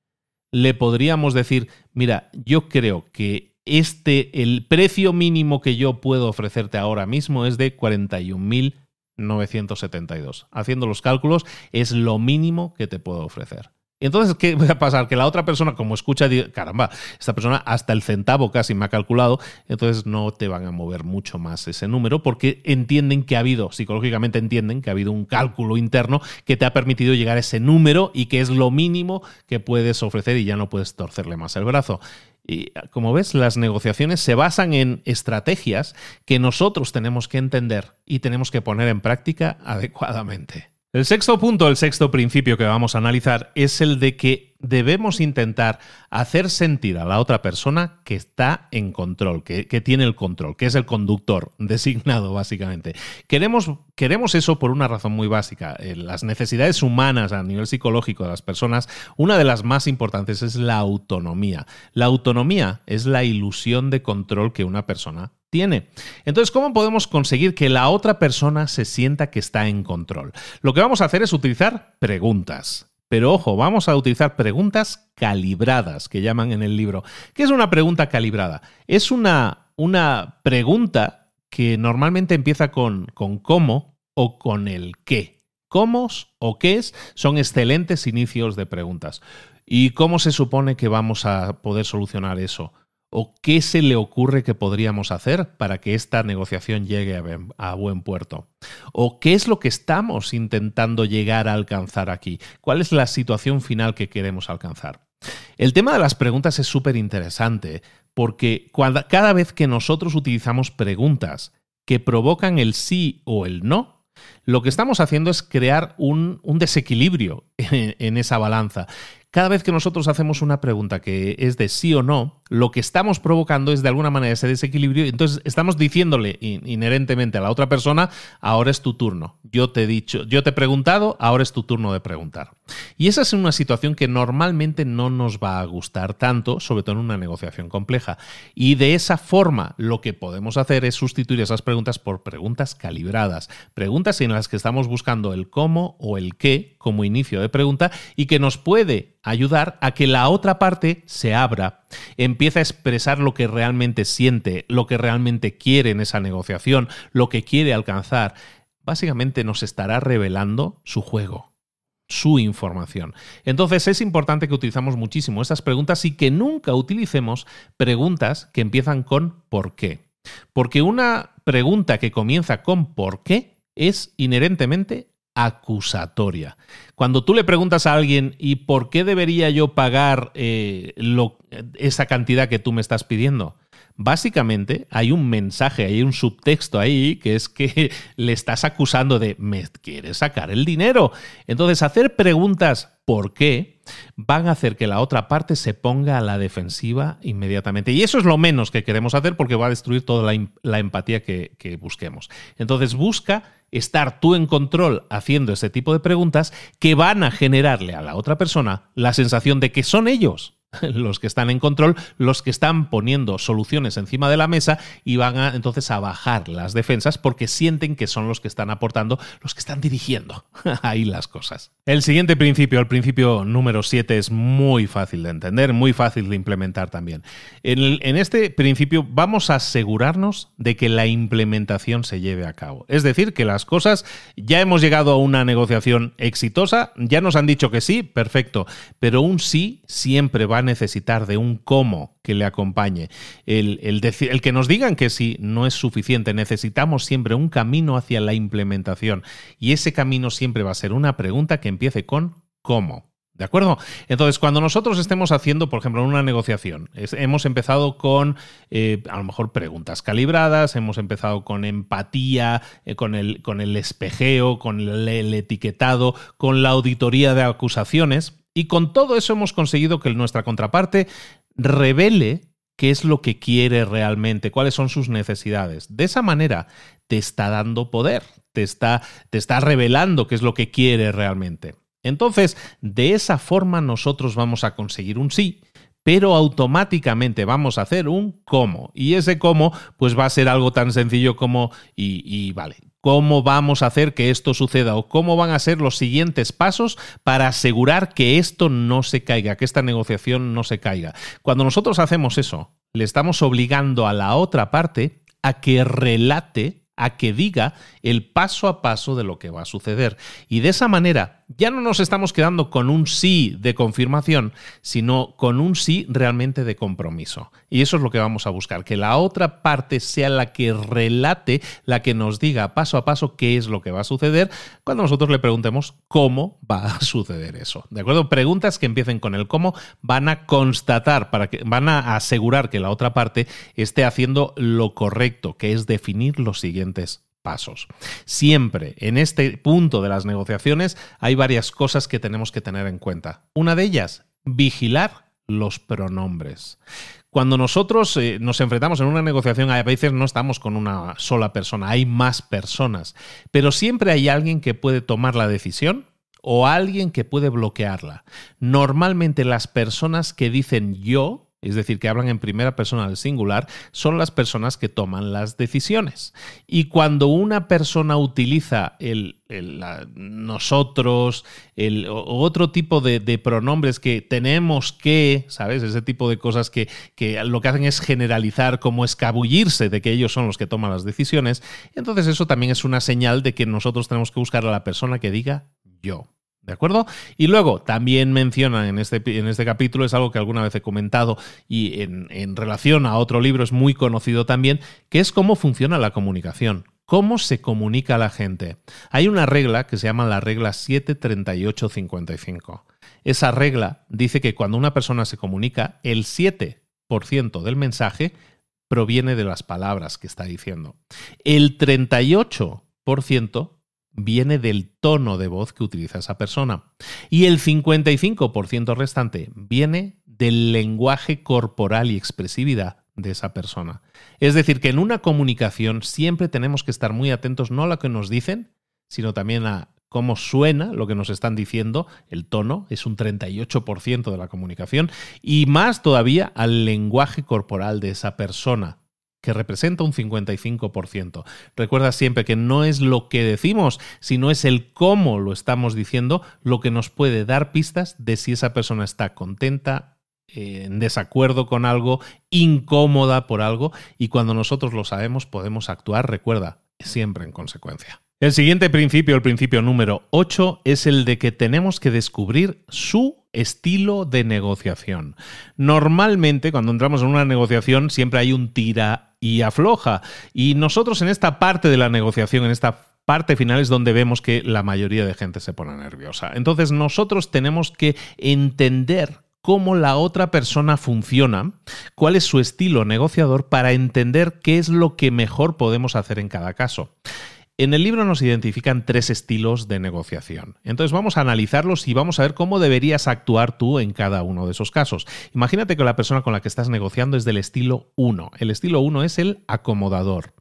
le podríamos decir, mira, yo creo que este, el precio mínimo que yo puedo ofrecerte ahora mismo es de 41.972. Haciendo los cálculos, es lo mínimo que te puedo ofrecer. Entonces, ¿qué va a pasar? Que la otra persona, como escucha, dice, caramba, esta persona hasta el centavo casi me ha calculado, entonces no te van a mover mucho más ese número porque entienden que ha habido, psicológicamente entienden que ha habido un cálculo interno que te ha permitido llegar a ese número y que es lo mínimo que puedes ofrecer y ya no puedes torcerle más el brazo. Y como ves, las negociaciones se basan en estrategias que nosotros tenemos que entender y tenemos que poner en práctica adecuadamente. El sexto punto, el sexto principio que vamos a analizar es el de que debemos intentar hacer sentir a la otra persona que está en control, que, tiene el control, que es el conductor designado básicamente. Queremos, queremos eso por una razón muy básica. Eh, las necesidades humanas a nivel psicológico de las personas, una de las más importantes es la autonomía. La autonomía es la ilusión de control que una persona tiene. Entonces, ¿cómo podemos conseguir que la otra persona se sienta que está en control? Lo que vamos a hacer es utilizar preguntas. Pero ojo, vamos a utilizar preguntas calibradas, que llaman en el libro. ¿Qué es una pregunta calibrada? Es una, pregunta que normalmente empieza con, con cómo o con el qué. ¿Cómo o qué es son excelentes inicios de preguntas. ¿Y cómo se supone que vamos a poder solucionar eso? o qué se le ocurre que podríamos hacer para que esta negociación llegue a buen puerto? ¿O qué es lo que estamos intentando llegar a alcanzar aquí? ¿Cuál es la situación final que queremos alcanzar? El tema de las preguntas es súper interesante porque cada vez que nosotros utilizamos preguntas que provocan el sí o el no, lo que estamos haciendo es crear un, desequilibrio en, esa balanza. Cada vez que nosotros hacemos una pregunta que es de sí o no, lo que estamos provocando es de alguna manera ese desequilibrio. Entonces estamos diciéndole inherentemente a la otra persona, ahora es tu turno. Yo te he dicho, yo te he preguntado, ahora es tu turno de preguntar. Y esa es una situación que normalmente no nos va a gustar tanto, sobre todo en una negociación compleja. Y de esa forma lo que podemos hacer es sustituir esas preguntas por preguntas calibradas, preguntas en las que estamos buscando el cómo o el qué como inicio de pregunta y que nos puede ayudar a que la otra parte se abra, empiece a expresar lo que realmente siente, lo que realmente quiere en esa negociación, lo que quiere alcanzar. Básicamente nos estará revelando su juego su información. Entonces es importante que utilizamos muchísimo estas preguntas y que nunca utilicemos preguntas que empiezan con ¿por qué? Porque una pregunta que comienza con ¿por qué? es inherentemente acusatoria. Cuando tú le preguntas a alguien ¿y por qué debería yo pagar eh, esa cantidad que tú me estás pidiendo? Básicamente hay un mensaje, hay un subtexto ahí que es que le estás acusando de me quieres sacar el dinero. Entonces, hacer preguntas por qué van a hacer que la otra parte se ponga a la defensiva inmediatamente. Y eso es lo menos que queremos hacer porque va a destruir toda la, empatía que, que busquemos. Entonces, busca estar tú en control haciendo ese tipo de preguntas que van a generarle a la otra persona la sensación de que son ellos los que están en control, los que están poniendo soluciones encima de la mesa y van a, entonces a bajar las defensas porque sienten que son los que están aportando, los que están dirigiendo ahí las cosas. El siguiente principio, el principio número 7, es muy fácil de entender, muy fácil de implementar también. En, en este principio vamos a asegurarnos de que la implementación se lleve a cabo. Es decir, que las cosas, ya hemos llegado a una negociación exitosa, ya nos han dicho que sí, perfecto, pero un sí siempre va va a necesitar de un cómo que le acompañe. El, el, que nos digan que sí no es suficiente. Necesitamos siempre un camino hacia la implementación. Y ese camino siempre va a ser una pregunta que empiece con cómo. ¿De acuerdo? Entonces, cuando nosotros estemos haciendo, por ejemplo, una negociación, hemos empezado con, eh, a lo mejor, preguntas calibradas, hemos empezado con empatía, eh, con, el, con el espejeo, con el etiquetado, con la auditoría de acusaciones, y con todo eso hemos conseguido que nuestra contraparte revele qué es lo que quiere realmente, cuáles son sus necesidades. De esa manera te está dando poder, te está, te está revelando qué es lo que quiere realmente. Entonces, de esa forma nosotros vamos a conseguir un sí pero automáticamente vamos a hacer un cómo. Y ese cómo, pues va a ser algo tan sencillo como, y, y vale, cómo vamos a hacer que esto suceda o cómo van a ser los siguientes pasos para asegurar que esto no se caiga, que esta negociación no se caiga. Cuando nosotros hacemos eso, le estamos obligando a la otra parte a que relate, a que diga el paso a paso de lo que va a suceder. Y de esa manera ya no nos estamos quedando con un sí de confirmación, sino con un sí realmente de compromiso. Y eso es lo que vamos a buscar, que la otra parte sea la que relate, la que nos diga paso a paso qué es lo que va a suceder cuando nosotros le preguntemos cómo va a suceder eso. ¿De acuerdo? Preguntas que empiecen con el cómo van a constatar, para que, van a asegurar que la otra parte esté haciendo lo correcto, que es definir los siguientes pasos. Siempre en este punto de las negociaciones hay varias cosas que tenemos que tener en cuenta. Una de ellas, vigilar los pronombres. Cuando nosotros eh, nos enfrentamos en una negociación, a veces no estamos con una sola persona, hay más personas, pero siempre hay alguien que puede tomar la decisión o alguien que puede bloquearla. Normalmente las personas que dicen yo es decir, que hablan en primera persona del singular, son las personas que toman las decisiones. Y cuando una persona utiliza el, nosotros, el otro tipo de, pronombres que tenemos que, ¿sabes? Ese tipo de cosas que, que lo que hacen es generalizar, como escabullirse de que ellos son los que toman las decisiones, entonces eso también es una señal de que nosotros tenemos que buscar a la persona que diga yo. ¿De acuerdo? Y luego también mencionan en este, en este capítulo, es algo que alguna vez he comentado y en, en relación a otro libro es muy conocido también, que es cómo funciona la comunicación, cómo se comunica la gente. Hay una regla que se llama la regla 73855. Esa regla dice que cuando una persona se comunica, el 7% del mensaje proviene de las palabras que está diciendo. El 38% viene del tono de voz que utiliza esa persona. Y el 55% restante viene del lenguaje corporal y expresividad de esa persona. Es decir, que en una comunicación siempre tenemos que estar muy atentos no a lo que nos dicen, sino también a cómo suena lo que nos están diciendo, el tono es un 38% de la comunicación, y más todavía al lenguaje corporal de esa persona, que representa un 55%. Recuerda siempre que no es lo que decimos, sino es el cómo lo estamos diciendo lo que nos puede dar pistas de si esa persona está contenta, en desacuerdo con algo, incómoda por algo, y cuando nosotros lo sabemos podemos actuar, recuerda, siempre en consecuencia. El siguiente principio, el principio número 8, es el de que tenemos que descubrir su estilo de negociación. Normalmente, cuando entramos en una negociación, siempre hay un tira y afloja. Y nosotros en esta parte de la negociación, en esta parte final es donde vemos que la mayoría de gente se pone nerviosa. Entonces nosotros tenemos que entender cómo la otra persona funciona, cuál es su estilo negociador para entender qué es lo que mejor podemos hacer en cada caso. En el libro nos identifican tres estilos de negociación. Entonces vamos a analizarlos y vamos a ver cómo deberías actuar tú en cada uno de esos casos. Imagínate que la persona con la que estás negociando es del estilo 1. El estilo 1 es el acomodador.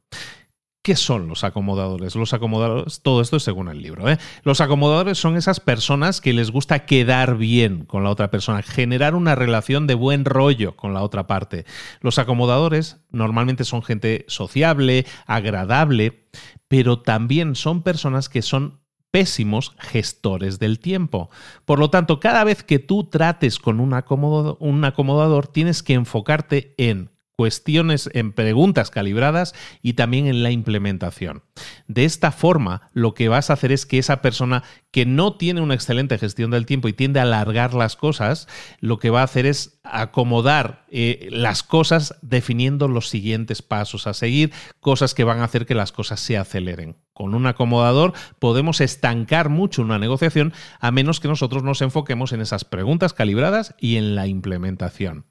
¿Qué son los acomodadores? Los acomodadores, todo esto es según el libro. ¿eh? Los acomodadores son esas personas que les gusta quedar bien con la otra persona, generar una relación de buen rollo con la otra parte. Los acomodadores normalmente son gente sociable, agradable, pero también son personas que son pésimos gestores del tiempo. Por lo tanto, cada vez que tú trates con un acomodador, tienes que enfocarte en cuestiones en preguntas calibradas y también en la implementación. De esta forma, lo que vas a hacer es que esa persona que no tiene una excelente gestión del tiempo y tiende a alargar las cosas, lo que va a hacer es acomodar eh, las cosas definiendo los siguientes pasos a seguir, cosas que van a hacer que las cosas se aceleren. Con un acomodador podemos estancar mucho una negociación a menos que nosotros nos enfoquemos en esas preguntas calibradas y en la implementación.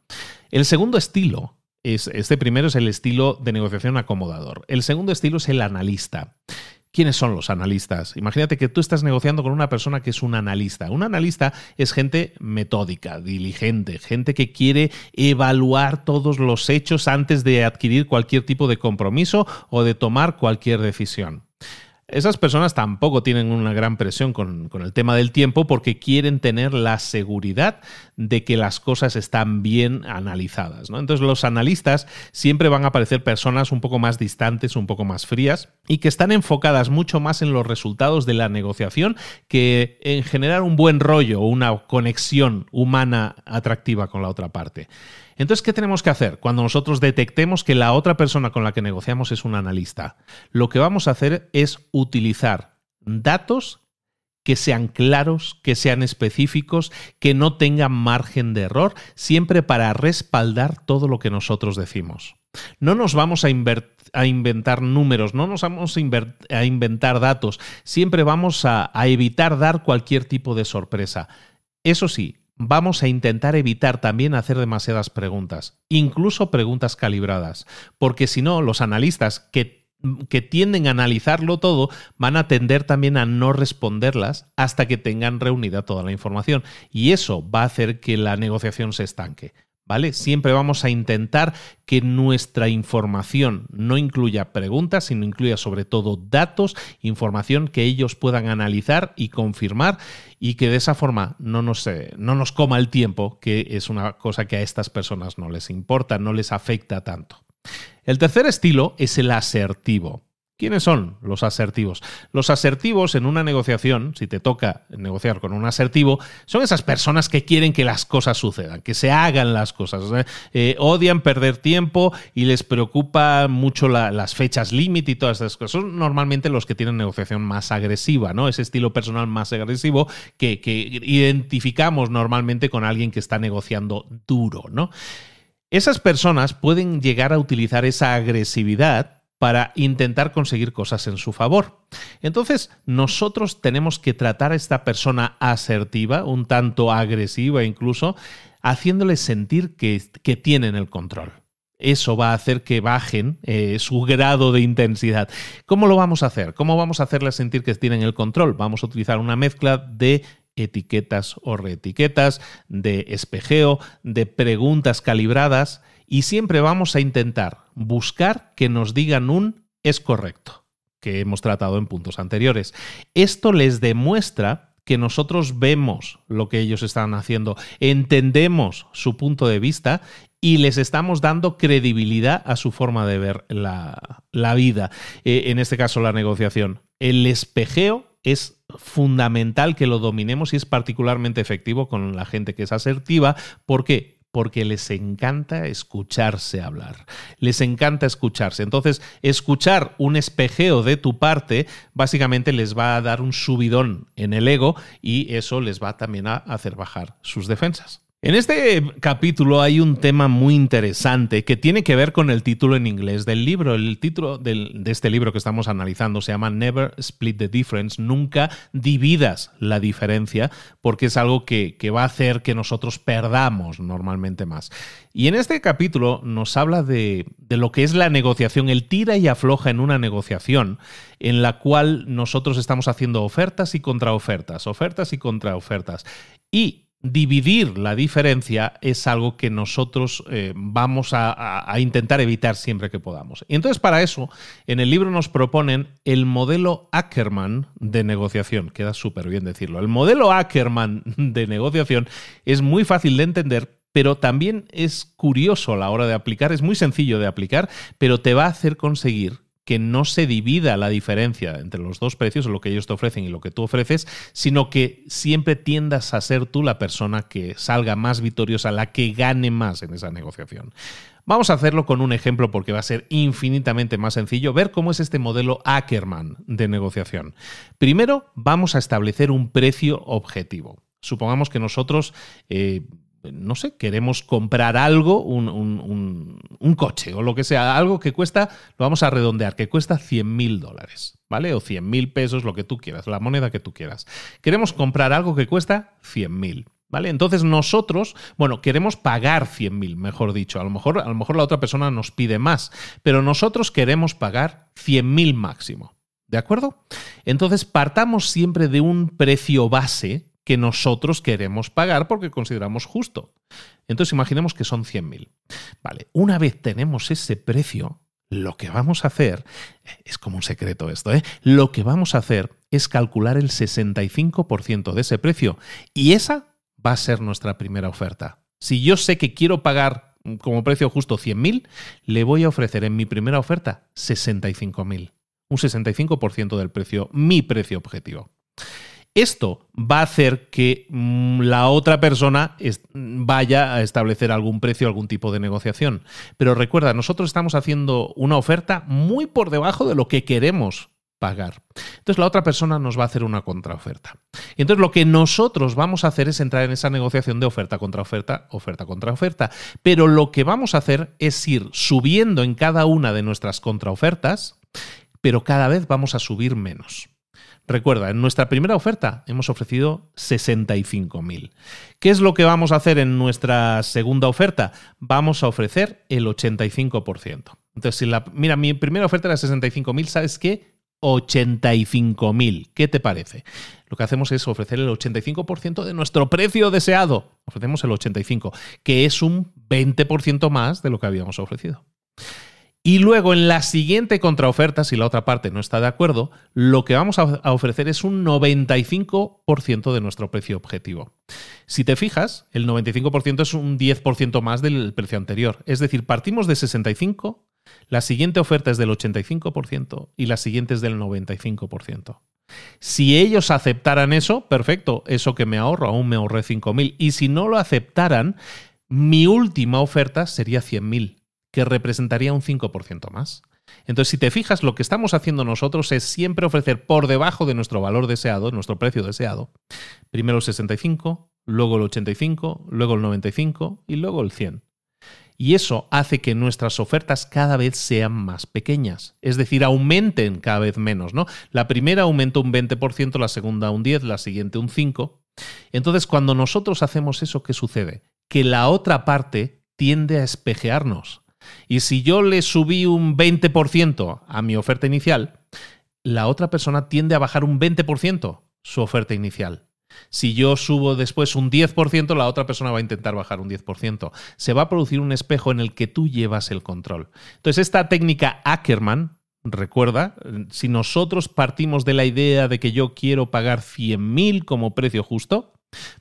El segundo estilo este primero es el estilo de negociación acomodador. El segundo estilo es el analista. ¿Quiénes son los analistas? Imagínate que tú estás negociando con una persona que es un analista. Un analista es gente metódica, diligente, gente que quiere evaluar todos los hechos antes de adquirir cualquier tipo de compromiso o de tomar cualquier decisión. Esas personas tampoco tienen una gran presión con, el tema del tiempo porque quieren tener la seguridad de que las cosas están bien analizadas. ¿no? Entonces los analistas siempre van a parecer personas un poco más distantes, un poco más frías y que están enfocadas mucho más en los resultados de la negociación que en generar un buen rollo o una conexión humana atractiva con la otra parte. Entonces, ¿qué tenemos que hacer cuando nosotros detectemos que la otra persona con la que negociamos es un analista? Lo que vamos a hacer es utilizar datos que sean claros, que sean específicos, que no tengan margen de error, siempre para respaldar todo lo que nosotros decimos. No nos vamos a, inventar números, no nos vamos a, inventar datos, siempre vamos a evitar dar cualquier tipo de sorpresa. Eso sí, vamos a intentar evitar también hacer demasiadas preguntas, incluso preguntas calibradas, porque si no, los analistas que, tienden a analizarlo todo van a tender también a no responderlas hasta que tengan reunida toda la información y eso va a hacer que la negociación se estanque. ¿vale? Siempre vamos a intentar que nuestra información no incluya preguntas, sino incluya sobre todo datos, información que ellos puedan analizar y confirmar y que de esa forma no eh, no nos coma el tiempo, que es una cosa que a estas personas no les importa, no les afecta tanto. El tercer estilo es el asertivo. ¿Quiénes son los asertivos? Los asertivos en una negociación, si te toca negociar con un asertivo, son esas personas que quieren que las cosas sucedan, que se hagan las cosas. Eh, odian perder tiempo y les preocupa mucho las fechas límite y todas esas cosas. Son normalmente los que tienen negociación más agresiva, ¿no? Ese estilo personal más agresivo que, que identificamos normalmente con alguien que está negociando duro, ¿no? Esas personas pueden llegar a utilizar esa agresividad para intentar conseguir cosas en su favor. Entonces, nosotros tenemos que tratar a esta persona asertiva, un tanto agresiva incluso, haciéndole sentir que, tienen el control. Eso va a hacer que bajen eh, su grado de intensidad. ¿Cómo lo vamos a hacer? ¿Cómo vamos a hacerle sentir que tienen el control? Vamos a utilizar una mezcla de etiquetas o reetiquetas, de espejeo, de preguntas calibradas y siempre vamos a intentar buscar que nos digan un es correcto, que hemos tratado en puntos anteriores. Esto les demuestra que nosotros vemos lo que ellos están haciendo, entendemos su punto de vista y les estamos dando credibilidad a su forma de ver la, vida, eh, en este caso la negociación. El espejeo es fundamental que lo dominemos y es particularmente efectivo con la gente que es asertiva. porque porque les encanta escucharse hablar, les encanta escucharse. Entonces, escuchar un espejeo de tu parte básicamente les va a dar un subidón en el ego y eso les va también a hacer bajar sus defensas. En este capítulo hay un tema muy interesante que tiene que ver con el título en inglés del libro. El título de este libro que estamos analizando se llama Never Split the Difference, nunca dividas la diferencia, porque es algo que, va a hacer que nosotros perdamos normalmente más. Y en este capítulo nos habla de, de lo que es la negociación, el tira y afloja en una negociación en la cual nosotros estamos haciendo ofertas y contraofertas, ofertas y contraofertas. Y dividir la diferencia es algo que nosotros eh, vamos a, intentar evitar siempre que podamos. Y entonces para eso, en el libro nos proponen el modelo Ackerman de negociación. Queda súper bien decirlo. El modelo Ackerman de negociación es muy fácil de entender pero también es curioso a la hora de aplicar, es muy sencillo de aplicar, pero te va a hacer conseguir que no se divida la diferencia entre los dos precios, lo que ellos te ofrecen y lo que tú ofreces, sino que siempre tiendas a ser tú la persona que salga más victoriosa, la que gane más en esa negociación. Vamos a hacerlo con un ejemplo porque va a ser infinitamente más sencillo ver cómo es este modelo Ackerman de negociación. Primero, vamos a establecer un precio objetivo. Supongamos que nosotros eh, no sé, queremos comprar algo, un, coche o lo que sea, algo que cuesta, lo vamos a redondear, que cuesta 100 mil dólares, ¿vale? O 100 mil pesos, lo que tú quieras, la moneda que tú quieras. Queremos comprar algo que cuesta 100 mil. ¿Vale? Entonces nosotros, bueno, queremos pagar 100.000, mejor dicho. A lo mejor, a lo mejor la otra persona nos pide más, pero nosotros queremos pagar 100.000 máximo. ¿De acuerdo? Entonces partamos siempre de un precio base que nosotros queremos pagar porque consideramos justo. Entonces imaginemos que son 100.000. Vale, una vez tenemos ese precio, lo que vamos a hacer, eh, es como un secreto esto, ¿eh? lo que vamos a hacer es calcular el 65% de ese precio y esa va a ser nuestra primera oferta. Si yo sé que quiero pagar mm, como precio justo 100.000, le voy a ofrecer en mi primera oferta 65.000, un 65% del precio, mi precio objetivo. Esto va a hacer que mm, la otra persona vaya a establecer algún precio, algún tipo de negociación. Pero recuerda, nosotros estamos haciendo una oferta muy por debajo de lo que queremos pagar. Entonces la otra persona nos va a hacer una contraoferta. Y entonces lo que nosotros vamos a hacer es entrar en esa negociación de oferta contra oferta, oferta contra oferta. Pero lo que vamos a hacer es ir subiendo en cada una de nuestras contraofertas, pero cada vez vamos a subir menos. Recuerda, en nuestra primera oferta hemos ofrecido 65.000. ¿Qué es lo que vamos a hacer en nuestra segunda oferta? Vamos a ofrecer el 85%. Entonces, si la, mira, mi primera oferta era 65.000, ¿sabes qué? 85.000. ¿Qué te parece? Lo que hacemos es ofrecer el 85% de nuestro precio deseado. Ofrecemos el 85, que es un 20% más de lo que habíamos ofrecido. Y luego en la siguiente contraoferta, si la otra parte no está de acuerdo, lo que vamos a ofrecer es un 95% de nuestro precio objetivo. Si te fijas, el 95% es un 10% más del precio anterior. Es decir, partimos de 65, la siguiente oferta es del 85% y la siguiente es del 95%. Si ellos aceptaran eso, perfecto, eso que me ahorro, aún me ahorré 5.000. Y si no lo aceptaran, mi última oferta sería 100.000 que representaría un 5% más. Entonces, si te fijas, lo que estamos haciendo nosotros es siempre ofrecer por debajo de nuestro valor deseado, nuestro precio deseado, primero el 65, luego el 85, luego el 95 y luego el 100. Y eso hace que nuestras ofertas cada vez sean más pequeñas, es decir, aumenten cada vez menos, ¿no? La primera aumenta un 20%, la segunda un 10, la siguiente un 5. Entonces, cuando nosotros hacemos eso, ¿qué sucede? Que la otra parte tiende a espejearnos y si yo le subí un 20% a mi oferta inicial, la otra persona tiende a bajar un 20% su oferta inicial. Si yo subo después un 10%, la otra persona va a intentar bajar un 10%. Se va a producir un espejo en el que tú llevas el control. Entonces, esta técnica Ackerman, recuerda, si nosotros partimos de la idea de que yo quiero pagar 100.000 como precio justo,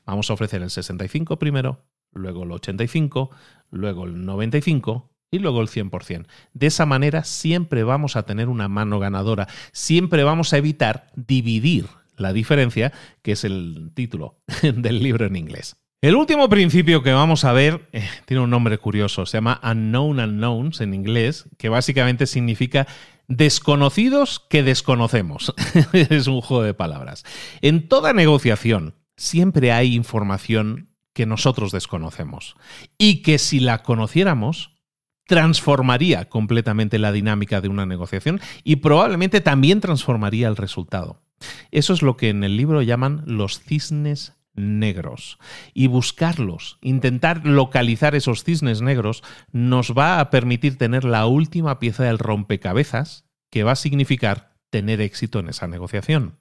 vamos a ofrecer el 65 primero, luego el 85, luego el 95 y luego el 100%. De esa manera siempre vamos a tener una mano ganadora, siempre vamos a evitar dividir la diferencia, que es el título del libro en inglés. El último principio que vamos a ver eh, tiene un nombre curioso, se llama Unknown Unknowns en inglés, que básicamente significa desconocidos que desconocemos. es un juego de palabras. En toda negociación siempre hay información que nosotros desconocemos y que si la conociéramos transformaría completamente la dinámica de una negociación y probablemente también transformaría el resultado. Eso es lo que en el libro llaman los cisnes negros. Y buscarlos, intentar localizar esos cisnes negros, nos va a permitir tener la última pieza del rompecabezas que va a significar tener éxito en esa negociación.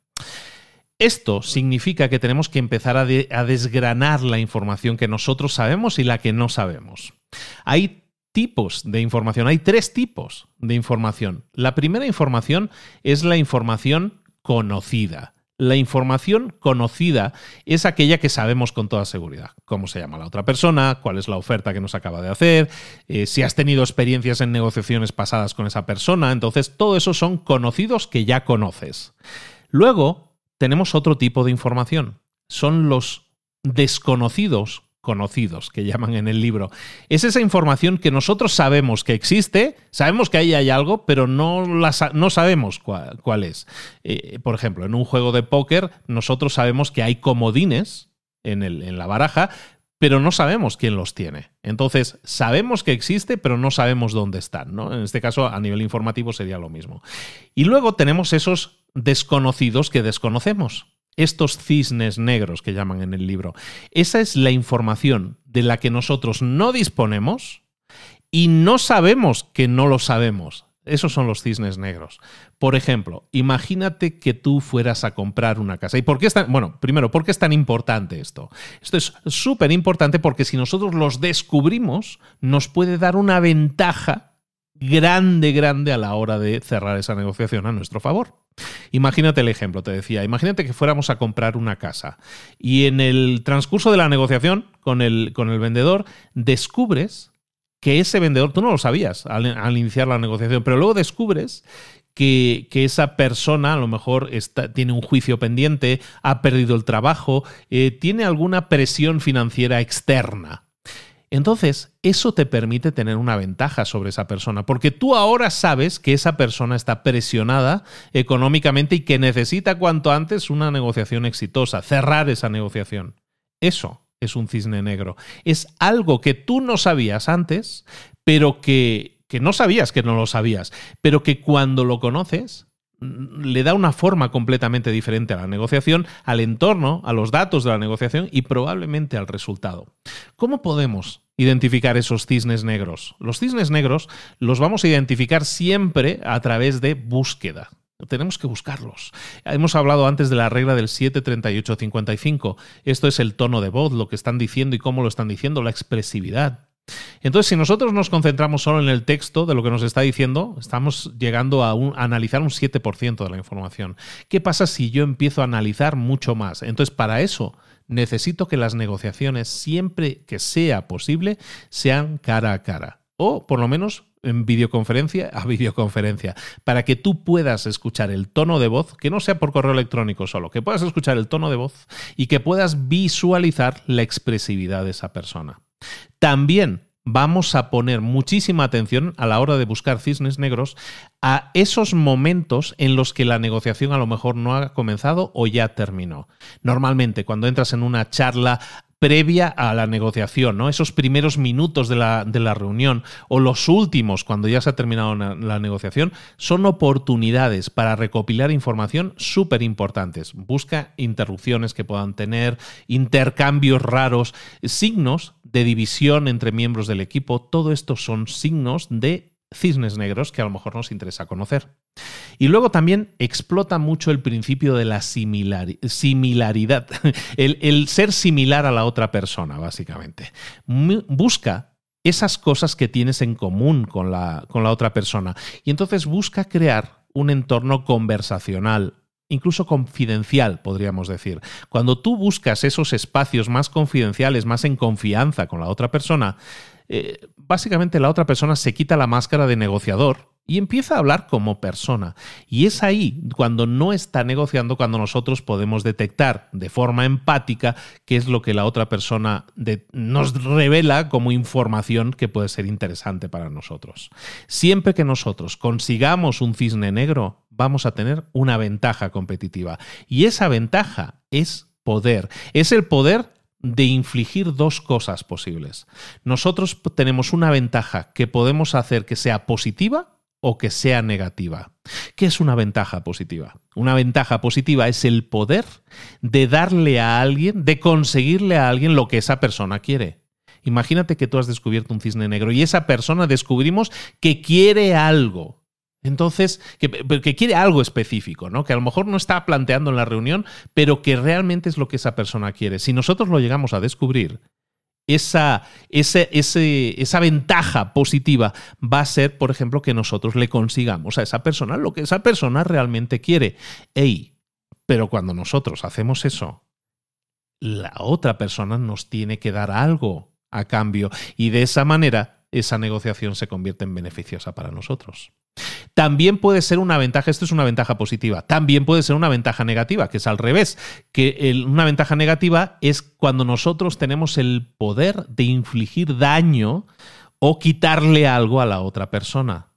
Esto significa que tenemos que empezar a, desgranar la información que nosotros sabemos y la que no sabemos. Hay tipos de información. Hay tres tipos de información. La primera información es la información conocida. La información conocida es aquella que sabemos con toda seguridad. Cómo se llama la otra persona, cuál es la oferta que nos acaba de hacer, eh, si has tenido experiencias en negociaciones pasadas con esa persona. Entonces, todo eso son conocidos que ya conoces. Luego, tenemos otro tipo de información. Son los desconocidos conocidos, que llaman en el libro. Es esa información que nosotros sabemos que existe, sabemos que ahí hay algo, pero no, no sabemos cuál, es. Eh, por ejemplo, en un juego de póker, nosotros sabemos que hay comodines en, el, en la baraja, pero no sabemos quién los tiene. Entonces, sabemos que existe, pero no sabemos dónde están. ¿no? En este caso, a nivel informativo sería lo mismo. Y luego tenemos esos desconocidos que desconocemos estos cisnes negros que llaman en el libro. Esa es la información de la que nosotros no disponemos y no sabemos que no lo sabemos. Esos son los cisnes negros. Por ejemplo, imagínate que tú fueras a comprar una casa. ¿Y por qué es tan, bueno, primero, por qué es tan importante esto? Esto es súper importante porque si nosotros los descubrimos, nos puede dar una ventaja grande, grande a la hora de cerrar esa negociación a nuestro favor. Imagínate el ejemplo, te decía, imagínate que fuéramos a comprar una casa y en el transcurso de la negociación con el, vendedor descubres que ese vendedor, tú no lo sabías al, iniciar la negociación, pero luego descubres que, esa persona a lo mejor está, tiene un juicio pendiente, ha perdido el trabajo, eh, tiene alguna presión financiera externa entonces, eso te permite tener una ventaja sobre esa persona, porque tú ahora sabes que esa persona está presionada económicamente y que necesita cuanto antes una negociación exitosa, cerrar esa negociación. Eso es un cisne negro. Es algo que tú no sabías antes, pero que, no sabías que no lo sabías, pero que cuando lo conoces mm, le da una forma completamente diferente a la negociación, al entorno, a los datos de la negociación y probablemente al resultado. ¿Cómo podemos identificar esos cisnes negros? Los cisnes negros los vamos a identificar siempre a través de búsqueda. Tenemos que buscarlos. Hemos hablado antes de la regla del 7-38-55. Esto es el tono de voz, lo que están diciendo y cómo lo están diciendo, la expresividad. Entonces, si nosotros nos concentramos solo en el texto de lo que nos está diciendo, estamos llegando a, un, analizar un 7% de la información. ¿Qué pasa si yo empiezo a analizar mucho más? Entonces, para eso necesito que las negociaciones, siempre que sea posible, sean cara a cara o por lo menos en videoconferencia a videoconferencia, para que tú puedas escuchar el tono de voz, que no sea por correo electrónico solo, que puedas escuchar el tono de voz y que puedas visualizar la expresividad de esa persona. También vamos a poner muchísima atención a la hora de buscar cisnes negros a esos momentos en los que la negociación a lo mejor no ha comenzado o ya terminó. Normalmente cuando entras en una charla previa a la negociación, Esos primeros minutos de la, reunión o los últimos, cuando ya se ha terminado la negociación, son oportunidades para recopilar información súper importantes. Busca interrupciones que puedan tener, intercambios raros, signos de división entre miembros del equipo, todo esto son signos de cisnes negros que a lo mejor nos interesa conocer. Y luego también explota mucho el principio de la similaridad, el, ser similar a la otra persona, básicamente. Busca esas cosas que tienes en común con la, con la otra persona y entonces busca crear un entorno conversacional incluso confidencial, podríamos decir. Cuando tú buscas esos espacios más confidenciales, más en confianza con la otra persona, eh, básicamente la otra persona se quita la máscara de negociador y empieza a hablar como persona. Y es ahí cuando no está negociando, cuando nosotros podemos detectar de forma empática qué es lo que la otra persona nos revela como información que puede ser interesante para nosotros. Siempre que nosotros consigamos un cisne negro, vamos a tener una ventaja competitiva. Y esa ventaja es poder. Es el poder de infligir dos cosas posibles. Nosotros tenemos una ventaja que podemos hacer que sea positiva o que sea negativa. ¿Qué es una ventaja positiva? Una ventaja positiva es el poder de darle a alguien, de conseguirle a alguien lo que esa persona quiere. Imagínate que tú has descubierto un cisne negro y esa persona descubrimos que quiere algo. Entonces, que, quiere algo específico, ¿no? Que a lo mejor no está planteando en la reunión, pero que realmente es lo que esa persona quiere. Si nosotros lo llegamos a descubrir, esa, esa ventaja positiva va a ser, por ejemplo, que nosotros le consigamos a esa persona lo que esa persona realmente quiere. Ey, pero cuando nosotros hacemos eso, la otra persona nos tiene que dar algo a cambio. Y de esa manera, esa negociación se convierte en beneficiosa para nosotros también puede ser una ventaja, esto es una ventaja positiva, también puede ser una ventaja negativa, que es al revés, que una ventaja negativa es cuando nosotros tenemos el poder de infligir daño o quitarle algo a la otra persona.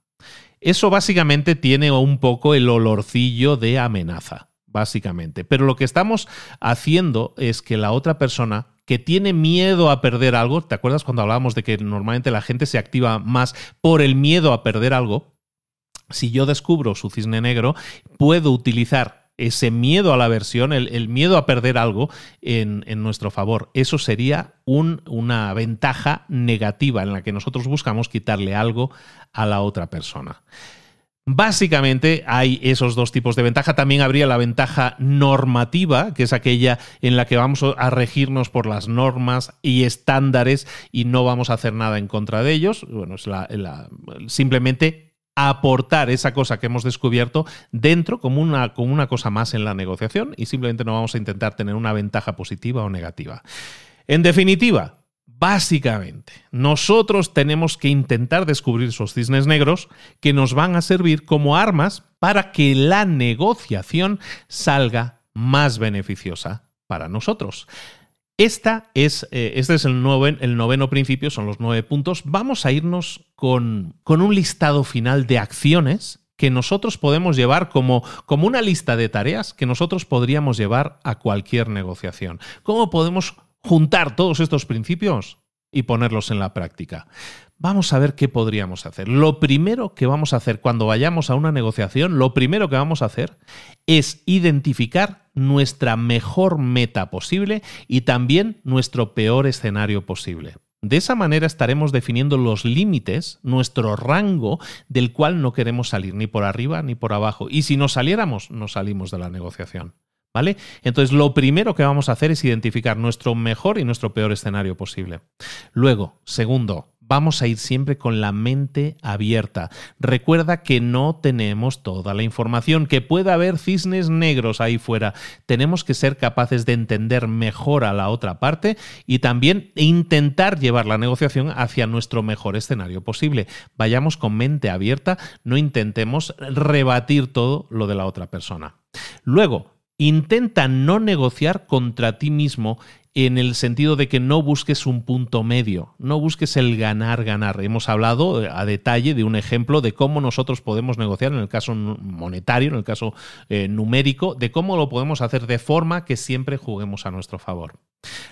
Eso básicamente tiene un poco el olorcillo de amenaza, básicamente. Pero lo que estamos haciendo es que la otra persona que tiene miedo a perder algo, ¿te acuerdas cuando hablábamos de que normalmente la gente se activa más por el miedo a perder algo? si yo descubro su cisne negro, puedo utilizar ese miedo a la versión, el, miedo a perder algo en, nuestro favor. Eso sería una ventaja negativa en la que nosotros buscamos quitarle algo a la otra persona. Básicamente hay esos dos tipos de ventaja. También habría la ventaja normativa, que es aquella en la que vamos a regirnos por las normas y estándares y no vamos a hacer nada en contra de ellos. Bueno, es simplemente aportar esa cosa que hemos descubierto dentro como una, una cosa más en la negociación y simplemente no vamos a intentar tener una ventaja positiva o negativa. En definitiva, Básicamente, nosotros tenemos que intentar descubrir esos cisnes negros que nos van a servir como armas para que la negociación salga más beneficiosa para nosotros. Esta es, eh, este es el, el, noveno principio, son los nueve puntos. Vamos a irnos con, un listado final de acciones que nosotros podemos llevar como, como, una lista de tareas que nosotros podríamos llevar a cualquier negociación. ¿Cómo podemos juntar todos estos principios y ponerlos en la práctica? vamos a ver qué podríamos hacer. Lo primero que vamos a hacer cuando vayamos a una negociación, lo primero que vamos a hacer es identificar nuestra mejor meta posible y también nuestro peor escenario posible. De esa manera estaremos definiendo los límites, nuestro rango del cual no queremos salir ni por arriba ni por abajo. Y si nos saliéramos, no salimos de la negociación. ¿Vale? Entonces, lo primero que vamos a hacer es identificar nuestro mejor y nuestro peor escenario posible. Luego, segundo, vamos a ir siempre con la mente abierta. Recuerda que no tenemos toda la información, que puede haber cisnes negros ahí fuera. Tenemos que ser capaces de entender mejor a la otra parte y también intentar llevar la negociación hacia nuestro mejor escenario posible. Vayamos con mente abierta, no intentemos rebatir todo lo de la otra persona. Luego, Intenta no negociar contra ti mismo en el sentido de que no busques un punto medio, no busques el ganar, ganar. Hemos hablado eh, a detalle de un ejemplo de cómo nosotros podemos negociar en el caso monetario, en el caso eh, numérico, de cómo lo podemos hacer de forma que siempre juguemos a nuestro favor.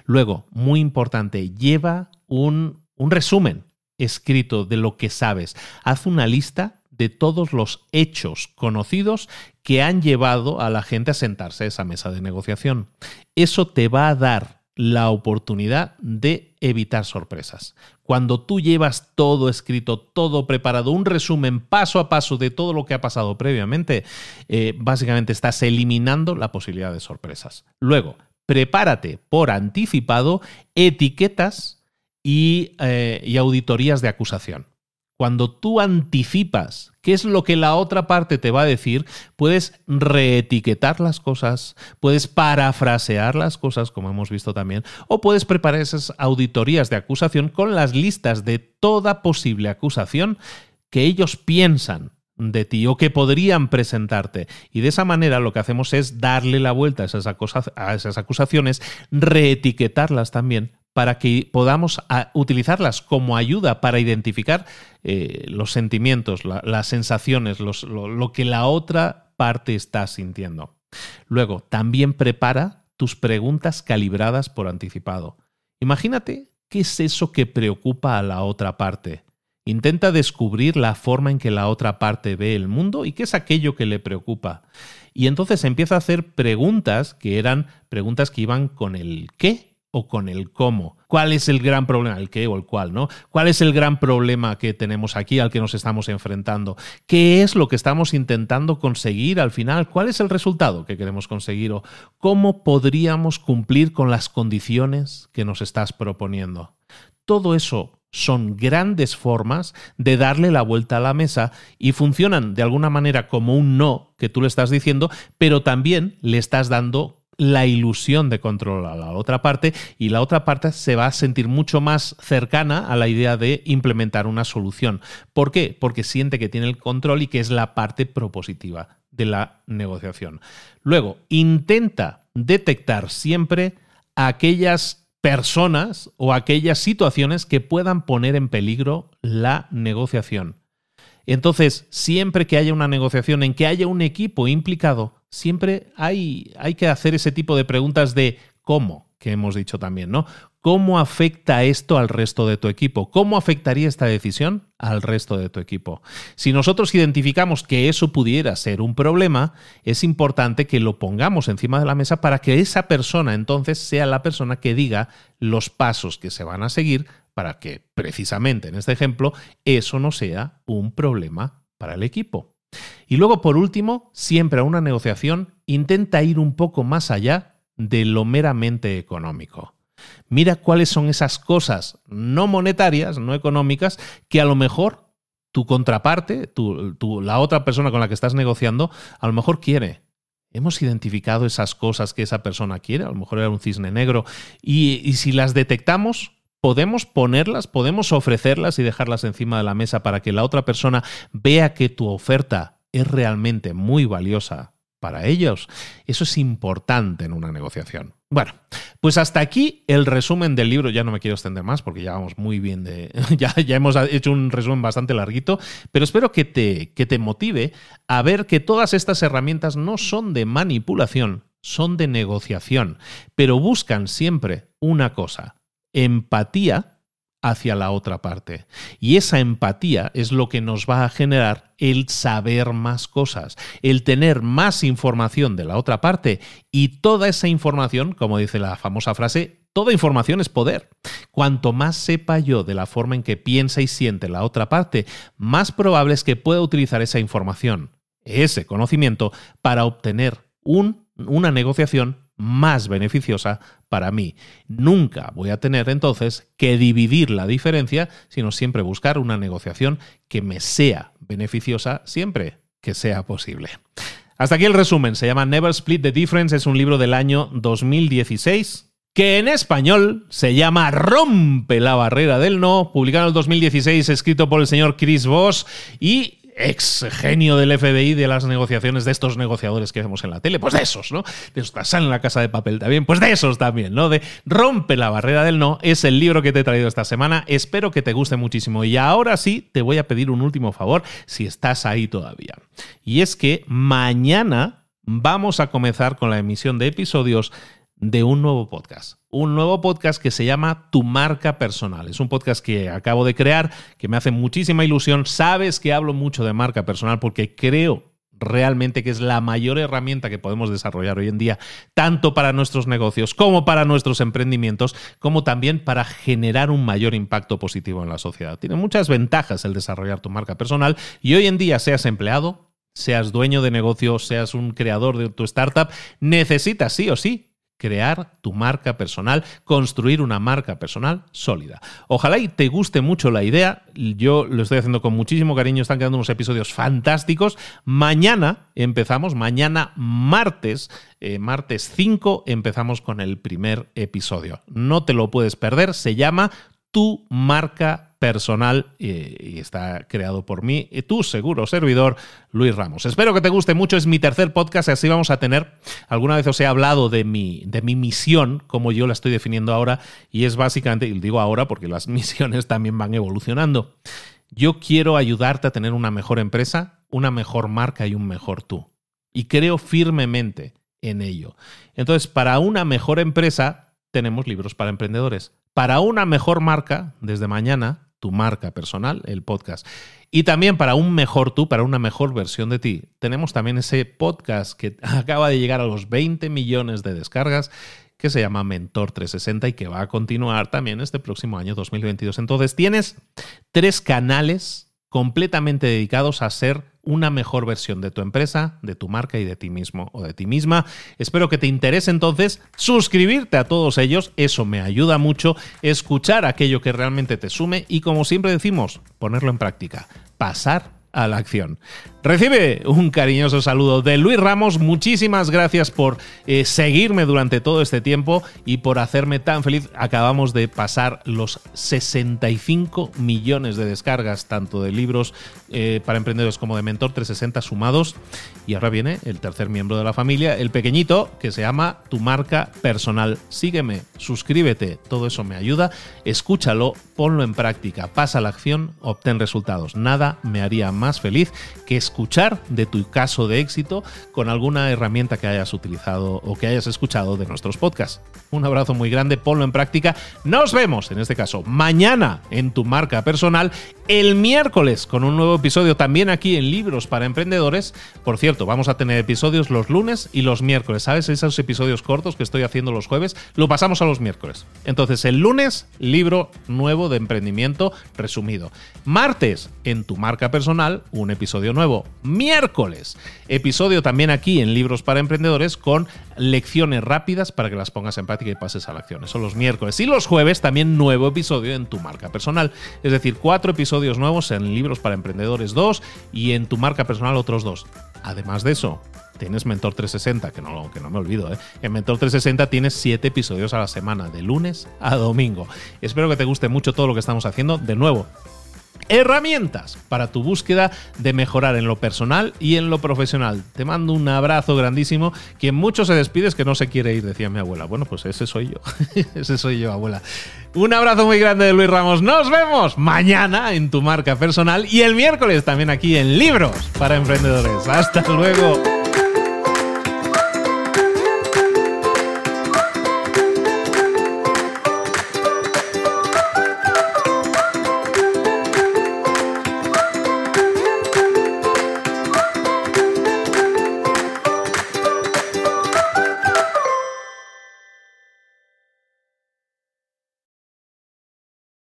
Luego, muy importante, lleva un resumen escrito de lo que sabes. Haz una lista de todos los hechos conocidos que han llevado a la gente a sentarse a esa mesa de negociación. Eso te va a dar la oportunidad de evitar sorpresas. Cuando tú llevas todo escrito, todo preparado, un resumen paso a paso de todo lo que ha pasado previamente, eh, básicamente estás eliminando la posibilidad de sorpresas. Luego, prepárate por anticipado etiquetas y eh, auditorías de acusación. Cuando tú anticipas qué es lo que la otra parte te va a decir, puedes reetiquetar las cosas, puedes parafrasear las cosas, como hemos visto también, o puedes preparar esas auditorías de acusación con las listas de toda posible acusación que ellos piensan de ti o que podrían presentarte. Y de esa manera lo que hacemos es darle la vuelta a esas, a esas acusaciones, reetiquetarlas también para que podamos ah, utilizarlas como ayuda para identificar eh, los sentimientos, las sensaciones, lo que la otra parte está sintiendo. Luego, también prepara tus preguntas calibradas por anticipado. Imagínate qué es eso que preocupa a la otra parte. Intenta descubrir la forma en que la otra parte ve el mundo y qué es aquello que le preocupa. Y entonces empieza a hacer preguntas que eran preguntas que iban con el qué o con el cómo. ¿Cuál es el gran problema? ¿El qué o el cuál? ¿no? ¿Cuál es el gran problema que tenemos aquí al que nos estamos enfrentando? ¿Qué es lo que estamos intentando conseguir al final? ¿Cuál es el resultado que queremos conseguir? ¿O cómo podríamos cumplir con las condiciones que nos estás proponiendo? Todo eso son grandes formas de darle la vuelta a la mesa y funcionan de alguna manera como un no que tú le estás diciendo, pero también le estás dando la ilusión de controlar a la otra parte y la otra parte se va a sentir mucho más cercana a la idea de implementar una solución. ¿Por qué? Porque siente que tiene el control y que es la parte propositiva de la negociación. Luego, intenta detectar siempre aquellas personas o aquellas situaciones que puedan poner en peligro la negociación. Entonces, siempre que haya una negociación, en que haya un equipo implicado, siempre hay, hay que hacer ese tipo de preguntas de cómo, que hemos dicho también, ¿no? ¿Cómo afecta esto al resto de tu equipo? ¿Cómo afectaría esta decisión al resto de tu equipo? Si nosotros identificamos que eso pudiera ser un problema, es importante que lo pongamos encima de la mesa para que esa persona entonces sea la persona que diga los pasos que se van a seguir para que precisamente en este ejemplo eso no sea un problema para el equipo. Y luego, por último, siempre a una negociación intenta ir un poco más allá de lo meramente económico. Mira cuáles son esas cosas no monetarias, no económicas, que a lo mejor tu contraparte, la otra persona con la que estás negociando, a lo mejor quiere. Hemos identificado esas cosas que esa persona quiere, a lo mejor era un cisne negro, y si las detectamos, podemos ponerlas, podemos ofrecerlas y dejarlas encima de la mesa para que la otra persona vea que tu oferta es realmente muy valiosa para ellos. Eso es importante en una negociación. Bueno, pues hasta aquí el resumen del libro. Ya no me quiero extender más porque ya vamos muy bien de. Ya, hemos hecho un resumen bastante larguito, pero espero que que te motive a ver que todas estas herramientas no son de manipulación, son de negociación, pero buscan siempre una cosa: empatía hacia la otra parte. Y esa empatía es lo que nos va a generar el saber más cosas, el tener más información de la otra parte. Y toda esa información, como dice la famosa frase, toda información es poder. Cuanto más sepa yo de la forma en que piensa y siente la otra parte, más probable es que pueda utilizar esa información, ese conocimiento, para obtener una negociación más beneficiosa para mí. Nunca voy a tener entonces que dividir la diferencia, sino siempre buscar una negociación que me sea beneficiosa siempre que sea posible. Hasta aquí el resumen. Se llama Never Split the Difference. Es un libro del año 2016 que en español se llama Rompe la barrera del no, publicado en el 2016, escrito por el señor Chris Voss y ex genio del FBI de las negociaciones de estos negociadores que vemos en la tele, pues de esos, ¿no? De esos están en la casa de papel también, pues de esos también, ¿no? De Rompe la barrera del no es el libro que te he traído esta semana, espero que te guste muchísimo y ahora sí te voy a pedir un último favor si estás ahí todavía. Y es que mañana vamos a comenzar con la emisión de episodios de un nuevo podcast un nuevo podcast que se llama Tu marca personal. Es un podcast que acabo de crear, que me hace muchísima ilusión. Sabes que hablo mucho de marca personal porque creo realmente que es la mayor herramienta que podemos desarrollar hoy en día, tanto para nuestros negocios como para nuestros emprendimientos, como también para generar un mayor impacto positivo en la sociedad. Tiene muchas ventajas el desarrollar tu marca personal y hoy en día seas empleado, seas dueño de negocio, seas un creador de tu startup, necesitas sí o sí crear tu marca personal, construir una marca personal sólida. Ojalá y te guste mucho la idea. Yo lo estoy haciendo con muchísimo cariño. Están quedando unos episodios fantásticos. Mañana empezamos, mañana martes, eh, martes 5, empezamos con el primer episodio. No te lo puedes perder. Se llama Tu marca personal personal y está creado por mí, y tu seguro servidor, Luis Ramos. Espero que te guste mucho, es mi tercer podcast y así vamos a tener, alguna vez os he hablado de mi, de mi misión, como yo la estoy definiendo ahora, y es básicamente, y digo ahora porque las misiones también van evolucionando, yo quiero ayudarte a tener una mejor empresa, una mejor marca y un mejor tú. Y creo firmemente en ello. Entonces, para una mejor empresa, tenemos libros para emprendedores. Para una mejor marca, desde mañana, tu marca personal, el podcast. Y también para un mejor tú, para una mejor versión de ti, tenemos también ese podcast que acaba de llegar a los 20 millones de descargas que se llama Mentor 360 y que va a continuar también este próximo año 2022. Entonces, tienes tres canales completamente dedicados a ser una mejor versión de tu empresa, de tu marca y de ti mismo o de ti misma. Espero que te interese entonces suscribirte a todos ellos, eso me ayuda mucho, escuchar aquello que realmente te sume y como siempre decimos, ponerlo en práctica, pasar a la acción. Recibe un cariñoso saludo de Luis Ramos, muchísimas gracias por eh, seguirme durante todo este tiempo y por hacerme tan feliz. Acabamos de pasar los 65 millones de descargas, tanto de libros eh, para emprendedores como de Mentor 360 sumados. Y ahora viene el tercer miembro de la familia, el pequeñito, que se llama Tu Marca Personal. Sígueme, suscríbete, todo eso me ayuda. Escúchalo, ponlo en práctica, pasa la acción, obtén resultados. Nada me haría más más feliz que escuchar de tu caso de éxito con alguna herramienta que hayas utilizado o que hayas escuchado de nuestros podcasts. Un abrazo muy grande, ponlo en práctica. Nos vemos, en este caso, mañana en tu marca personal, el miércoles con un nuevo episodio también aquí en Libros para Emprendedores. Por cierto, vamos a tener episodios los lunes y los miércoles. ¿Sabes? Esos episodios cortos que estoy haciendo los jueves, lo pasamos a los miércoles. Entonces, el lunes, libro nuevo de emprendimiento resumido. Martes, en tu marca personal un episodio nuevo. Miércoles, episodio también aquí en Libros para Emprendedores con lecciones rápidas para que las pongas en práctica y pases a la acción. Eso los miércoles. Y los jueves también nuevo episodio en tu marca personal. Es decir, cuatro episodios nuevos en Libros para Emprendedores 2 y en tu marca personal otros dos. Además de eso, tienes Mentor 360, que no, que no me olvido, ¿eh? En Mentor 360 tienes siete episodios a la semana, de lunes a domingo. Espero que te guste mucho todo lo que estamos haciendo. De nuevo, herramientas para tu búsqueda de mejorar en lo personal y en lo profesional. Te mando un abrazo grandísimo. Quien muchos se despide es que no se quiere ir, decía mi abuela. Bueno, pues ese soy yo. ese soy yo, abuela. Un abrazo muy grande de Luis Ramos. Nos vemos mañana en tu marca personal y el miércoles también aquí en Libros para Emprendedores. Hasta luego.